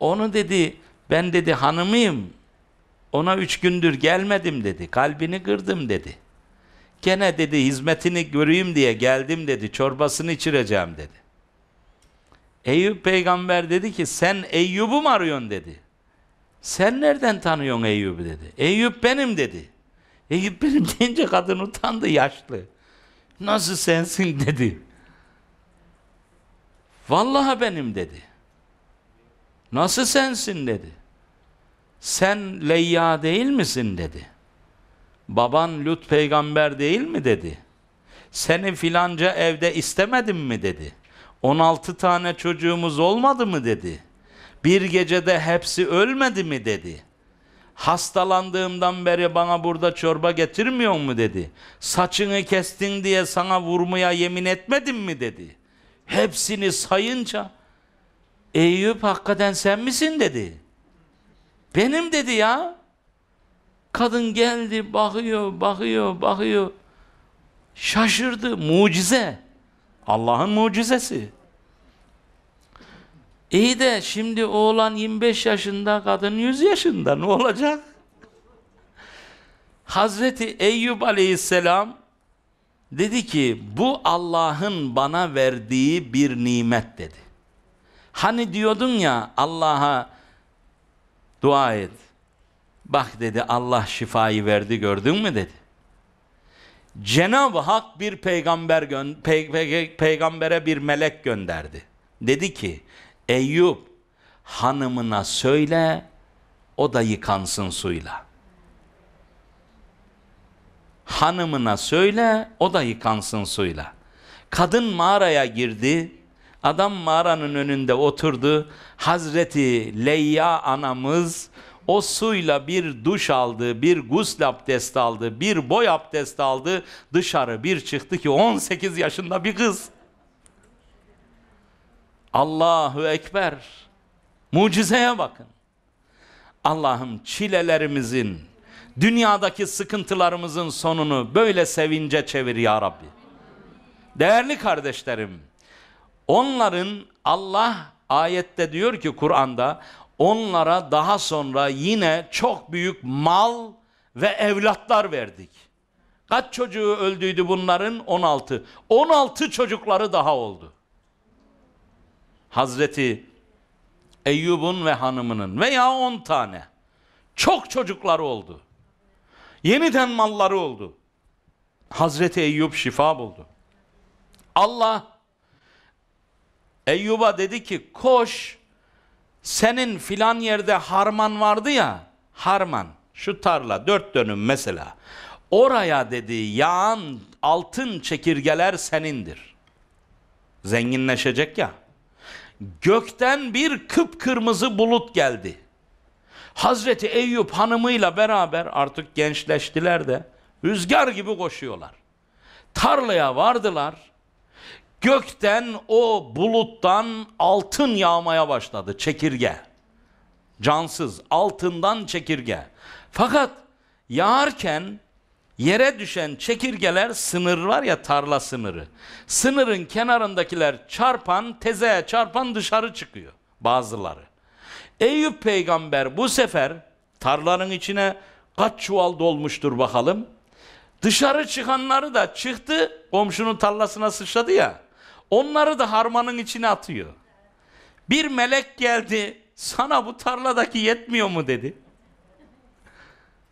Onu dedi ben dedi hanımıyım. Ona üç gündür gelmedim dedi. Kalbini kırdım dedi. Gene dedi hizmetini göreyim diye geldim dedi. Çorbasını içireceğim dedi. Eyüp peygamber dedi ki sen Eyyub'u mu arıyorsun dedi. Sen nereden tanıyorsun Eyüp'ü dedi. Eyüp benim dedi. Eyüp benim *laughs* deyince kadın utandı yaşlı. Nasıl sensin *laughs* dedi. Vallahi benim dedi. Nasıl sensin dedi. Sen Leyya değil misin dedi. Baban Lut peygamber değil mi dedi. Seni filanca evde istemedim mi dedi. 16 tane çocuğumuz olmadı mı dedi. Bir gecede hepsi ölmedi mi dedi. Hastalandığımdan beri bana burada çorba getirmiyor mu dedi. Saçını kestin diye sana vurmaya yemin etmedim mi dedi.'' Hepsini sayınca Eyüp hakikaten sen misin dedi. Benim dedi ya. Kadın geldi bakıyor, bakıyor, bakıyor. Şaşırdı. Mucize. Allah'ın mucizesi. İyi de şimdi oğlan 25 yaşında, kadın 100 yaşında. Ne olacak? Hazreti Eyüp aleyhisselam Dedi ki bu Allah'ın bana verdiği bir nimet dedi. Hani diyordun ya Allah'a dua et. Bak dedi Allah şifayı verdi gördün mü dedi. Cenab-ı Hak bir peygamber gö- pe- pe- peygambere bir melek gönderdi. Dedi ki Eyüp hanımına söyle o da yıkansın suyla.'' hanımına söyle o da yıkansın suyla. Kadın mağaraya girdi. Adam mağaranın önünde oturdu. Hazreti Leyya anamız o suyla bir duş aldı, bir gusl abdest aldı, bir boy abdest aldı. Dışarı bir çıktı ki 18 yaşında bir kız. Allahu Ekber. Mucizeye bakın. Allah'ım çilelerimizin, Dünyadaki sıkıntılarımızın sonunu böyle sevince çevir ya Rabbi. Değerli kardeşlerim, onların Allah ayette diyor ki Kur'an'da onlara daha sonra yine çok büyük mal ve evlatlar verdik. Kaç çocuğu öldüydü bunların? 16. 16 çocukları daha oldu. Hazreti Eyyub'un ve hanımının veya 10 tane. Çok çocukları oldu. Yeniden malları oldu. Hazreti Eyüp şifa buldu. Allah Eyyub'a dedi ki koş senin filan yerde harman vardı ya harman şu tarla dört dönüm mesela oraya dedi yağan altın çekirgeler senindir. Zenginleşecek ya. Gökten bir kıpkırmızı bulut geldi. Hazreti Eyüp hanımıyla beraber artık gençleştiler de rüzgar gibi koşuyorlar. Tarlaya vardılar. Gökten o buluttan altın yağmaya başladı çekirge. Cansız altından çekirge. Fakat yağarken yere düşen çekirgeler sınır var ya tarla sınırı. Sınırın kenarındakiler çarpan tezeye çarpan dışarı çıkıyor bazıları. Eyüp peygamber bu sefer tarlanın içine kaç çuval dolmuştur bakalım. Dışarı çıkanları da çıktı komşunun tarlasına sıçradı ya. Onları da harmanın içine atıyor. Bir melek geldi sana bu tarladaki yetmiyor mu dedi.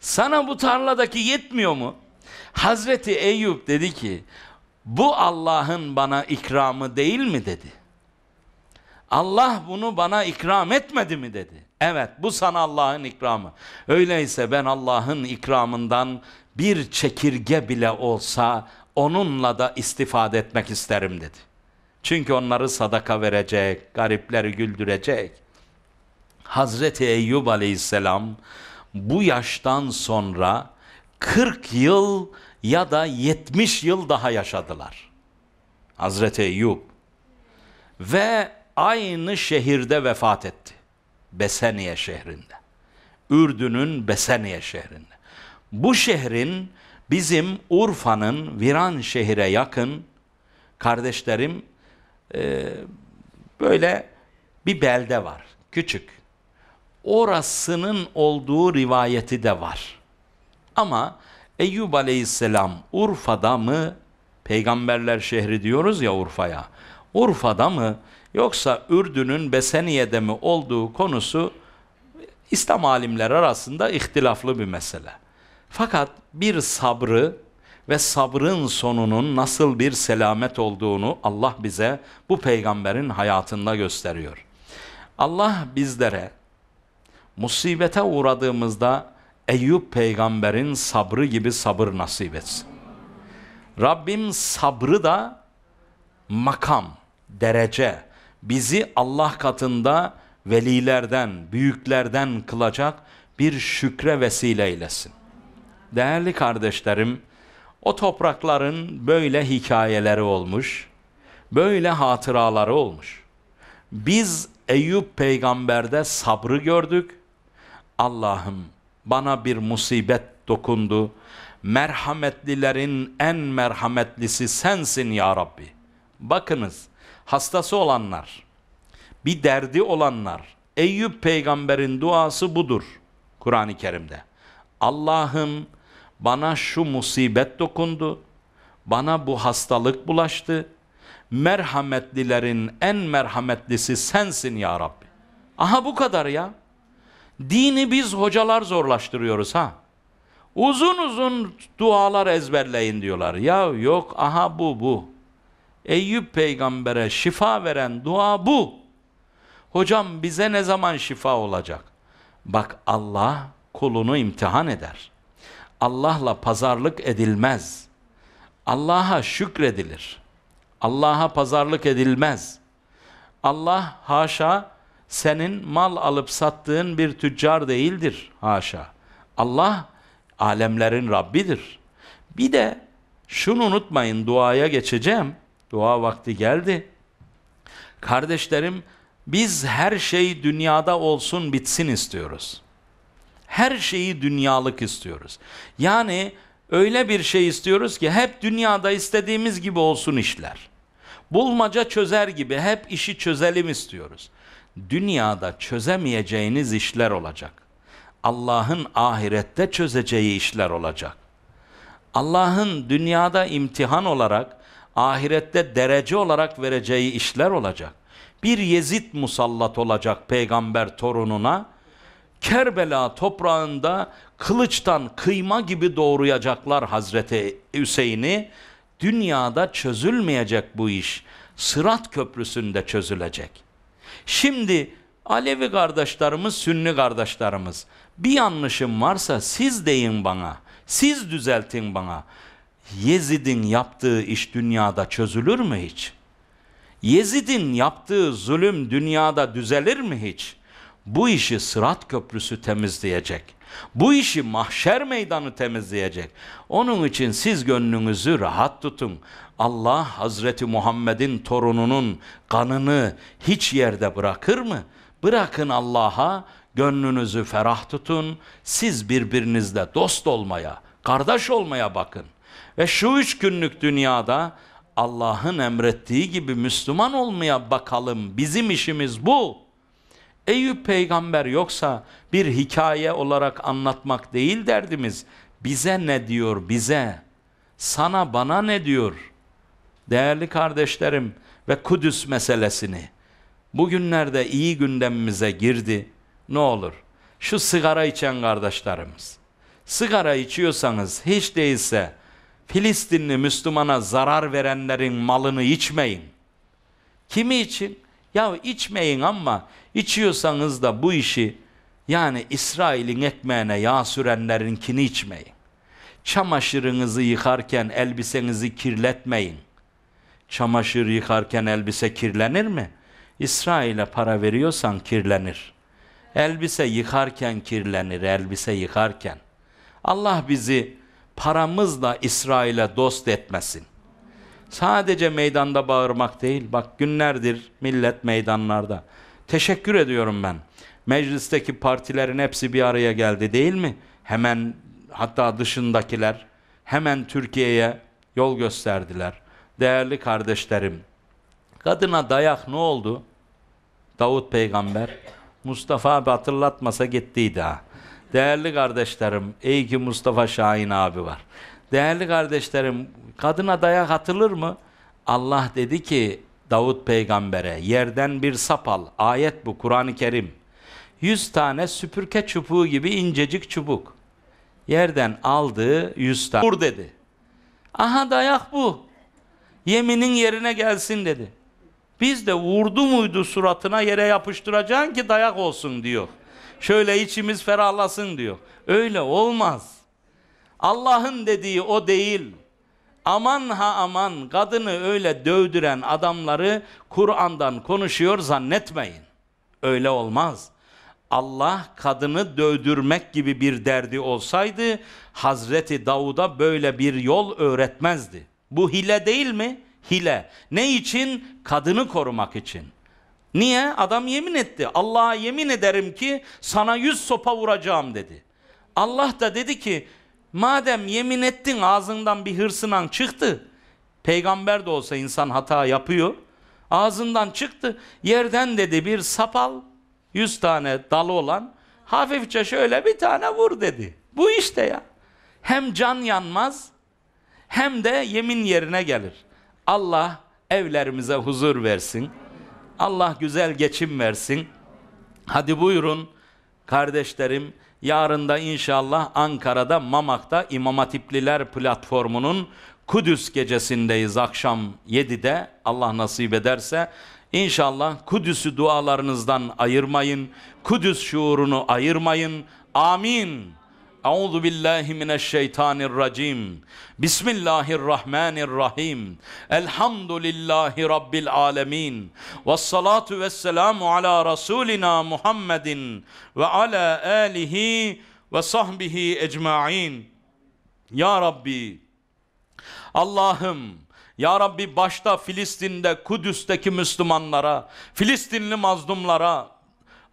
Sana bu tarladaki yetmiyor mu? Hazreti Eyüp dedi ki bu Allah'ın bana ikramı değil mi dedi. Allah bunu bana ikram etmedi mi dedi. Evet bu sana Allah'ın ikramı. Öyleyse ben Allah'ın ikramından bir çekirge bile olsa onunla da istifade etmek isterim dedi. Çünkü onları sadaka verecek, garipleri güldürecek. Hazreti Eyyub aleyhisselam bu yaştan sonra 40 yıl ya da 70 yıl daha yaşadılar. Hazreti Eyyub ve aynı şehirde vefat etti. Beseniye şehrinde. Ürdün'ün Beseniye şehrinde. Bu şehrin bizim Urfa'nın Viran şehire yakın kardeşlerim e, böyle bir belde var. Küçük. Orasının olduğu rivayeti de var. Ama Eyyub aleyhisselam Urfa'da mı peygamberler şehri diyoruz ya Urfa'ya. Urfa'da mı yoksa Ürdün'ün Beseniye'de mi olduğu konusu İslam alimleri arasında ihtilaflı bir mesele. Fakat bir sabrı ve sabrın sonunun nasıl bir selamet olduğunu Allah bize bu peygamberin hayatında gösteriyor. Allah bizlere musibete uğradığımızda Eyüp peygamberin sabrı gibi sabır nasip etsin. Rabbim sabrı da makam, derece bizi Allah katında velilerden, büyüklerden kılacak bir şükre vesile eylesin. Değerli kardeşlerim, o toprakların böyle hikayeleri olmuş, böyle hatıraları olmuş. Biz Eyüp peygamberde sabrı gördük. Allah'ım bana bir musibet dokundu. Merhametlilerin en merhametlisi sensin ya Rabbi. Bakınız hastası olanlar, bir derdi olanlar. Eyüp peygamberin duası budur Kur'an-ı Kerim'de. Allah'ım bana şu musibet dokundu, bana bu hastalık bulaştı. Merhametlilerin en merhametlisi sensin ya Rabbi. Aha bu kadar ya. Dini biz hocalar zorlaştırıyoruz ha. Uzun uzun dualar ezberleyin diyorlar. Ya yok aha bu bu. Eyüp peygambere şifa veren dua bu. Hocam bize ne zaman şifa olacak? Bak Allah kulunu imtihan eder. Allah'la pazarlık edilmez. Allah'a şükredilir. Allah'a pazarlık edilmez. Allah haşa senin mal alıp sattığın bir tüccar değildir haşa. Allah alemlerin Rabbidir. Bir de şunu unutmayın duaya geçeceğim. Dua vakti geldi. Kardeşlerim biz her şey dünyada olsun bitsin istiyoruz. Her şeyi dünyalık istiyoruz. Yani öyle bir şey istiyoruz ki hep dünyada istediğimiz gibi olsun işler. Bulmaca çözer gibi hep işi çözelim istiyoruz. Dünyada çözemeyeceğiniz işler olacak. Allah'ın ahirette çözeceği işler olacak. Allah'ın dünyada imtihan olarak ahirette derece olarak vereceği işler olacak. Bir Yezid musallat olacak peygamber torununa. Kerbela toprağında kılıçtan kıyma gibi doğrayacaklar Hazreti Hüseyin'i. Dünyada çözülmeyecek bu iş. Sırat köprüsünde çözülecek. Şimdi Alevi kardeşlerimiz, Sünni kardeşlerimiz bir yanlışım varsa siz deyin bana. Siz düzeltin bana. Yezid'in yaptığı iş dünyada çözülür mü hiç? Yezid'in yaptığı zulüm dünyada düzelir mi hiç? Bu işi Sırat Köprüsü temizleyecek. Bu işi mahşer meydanı temizleyecek. Onun için siz gönlünüzü rahat tutun. Allah Hazreti Muhammed'in torununun kanını hiç yerde bırakır mı? Bırakın Allah'a, gönlünüzü ferah tutun. Siz birbirinizle dost olmaya, kardeş olmaya bakın.'' Ve şu üç günlük dünyada Allah'ın emrettiği gibi Müslüman olmaya bakalım. Bizim işimiz bu. Eyüp peygamber yoksa bir hikaye olarak anlatmak değil derdimiz. Bize ne diyor bize? Sana bana ne diyor? Değerli kardeşlerim ve Kudüs meselesini bugünlerde iyi gündemimize girdi. Ne olur şu sigara içen kardeşlerimiz. Sigara içiyorsanız hiç değilse Filistinli Müslümana zarar verenlerin malını içmeyin. Kimi için? Ya içmeyin ama içiyorsanız da bu işi yani İsrail'in ekmeğine yağ sürenlerinkini içmeyin. Çamaşırınızı yıkarken elbisenizi kirletmeyin. Çamaşır yıkarken elbise kirlenir mi? İsrail'e para veriyorsan kirlenir. Elbise yıkarken kirlenir, elbise yıkarken. Allah bizi paramızla İsrail'e dost etmesin. Sadece meydanda bağırmak değil, bak günlerdir millet meydanlarda. Teşekkür ediyorum ben. Meclisteki partilerin hepsi bir araya geldi değil mi? Hemen hatta dışındakiler hemen Türkiye'ye yol gösterdiler. Değerli kardeşlerim, kadına dayak ne oldu? Davut peygamber, Mustafa abi hatırlatmasa gittiydi ha. Değerli kardeşlerim, ey ki Mustafa Şahin abi var. Değerli kardeşlerim, kadına dayak atılır mı? Allah dedi ki Davut peygambere yerden bir sapal ayet bu Kur'an-ı Kerim. Yüz tane süpürge çubuğu gibi incecik çubuk. Yerden aldığı yüz tane. Vur dedi. Aha dayak bu. Yeminin yerine gelsin dedi. Biz de vurdu muydu suratına yere yapıştıracaksın ki dayak olsun diyor. Şöyle içimiz ferahlasın diyor. Öyle olmaz. Allah'ın dediği o değil. Aman ha aman kadını öyle dövdüren adamları Kur'an'dan konuşuyor zannetmeyin. Öyle olmaz. Allah kadını dövdürmek gibi bir derdi olsaydı Hazreti Davud'a böyle bir yol öğretmezdi. Bu hile değil mi? Hile. Ne için? Kadını korumak için. Niye? Adam yemin etti. Allah'a yemin ederim ki sana yüz sopa vuracağım dedi. Allah da dedi ki madem yemin ettin ağzından bir hırsınan çıktı. Peygamber de olsa insan hata yapıyor. Ağzından çıktı. Yerden dedi bir sapal yüz tane dalı olan hafifçe şöyle bir tane vur dedi. Bu işte ya. Hem can yanmaz hem de yemin yerine gelir. Allah evlerimize huzur versin. Allah güzel geçim versin. Hadi buyurun kardeşlerim. Yarın da inşallah Ankara'da Mamak'ta İmam Hatipliler platformunun Kudüs gecesindeyiz akşam 7'de Allah nasip ederse. İnşallah Kudüs'ü dualarınızdan ayırmayın. Kudüs şuurunu ayırmayın. Amin. Euzu billahi mineşşeytanirracim. Bismillahirrahmanirrahim. Elhamdülillahi rabbil alamin. Ves salatu vesselamu ala rasulina Muhammedin ve ala alihi ve sahbihi ecmaîn. Ya Rabbi. Allah'ım ya Rabbi başta Filistin'de, Kudüs'teki Müslümanlara, Filistinli mazlumlara,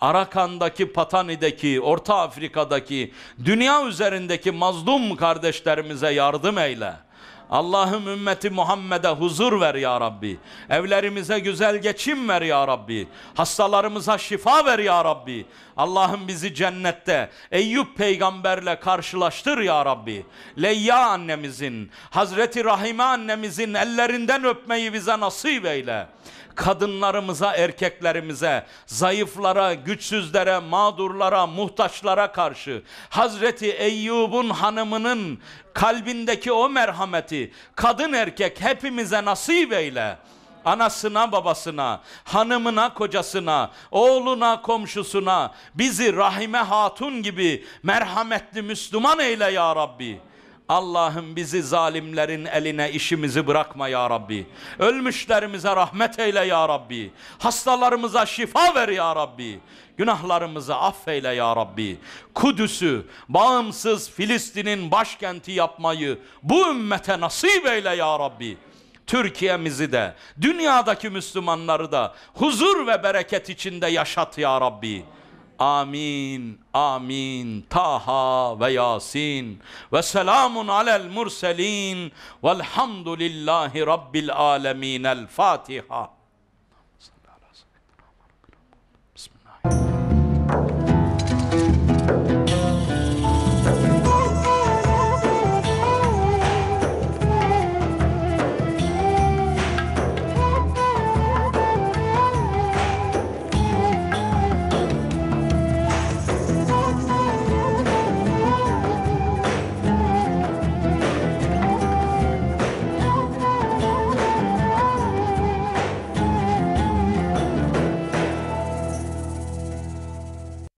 Arakan'daki, Patani'deki, Orta Afrika'daki, dünya üzerindeki mazlum kardeşlerimize yardım eyle. Allah'ım ümmeti Muhammed'e huzur ver ya Rabbi. Evlerimize güzel geçim ver ya Rabbi. Hastalarımıza şifa ver ya Rabbi. Allah'ım bizi cennette Eyüp peygamberle karşılaştır ya Rabbi. Leyya annemizin, Hazreti Rahime annemizin ellerinden öpmeyi bize nasip eyle kadınlarımıza, erkeklerimize, zayıflara, güçsüzlere, mağdurlara, muhtaçlara karşı Hazreti Eyyub'un hanımının kalbindeki o merhameti kadın erkek hepimize nasip eyle anasına babasına, hanımına kocasına, oğluna komşusuna, bizi Rahime Hatun gibi merhametli Müslüman eyle ya Rabbi. Allah'ım bizi zalimlerin eline işimizi bırakma ya Rabbi. Ölmüşlerimize rahmet eyle ya Rabbi. Hastalarımıza şifa ver ya Rabbi. Günahlarımızı affeyle ya Rabbi. Kudüs'ü bağımsız Filistin'in başkenti yapmayı bu ümmete nasip eyle ya Rabbi. Türkiye'mizi de, dünyadaki Müslümanları da huzur ve bereket içinde yaşat ya Rabbi. Amin, amin. Taha ve Yasin ve selamun alel murselin velhamdülillahi rabbil alemin. El Fatiha.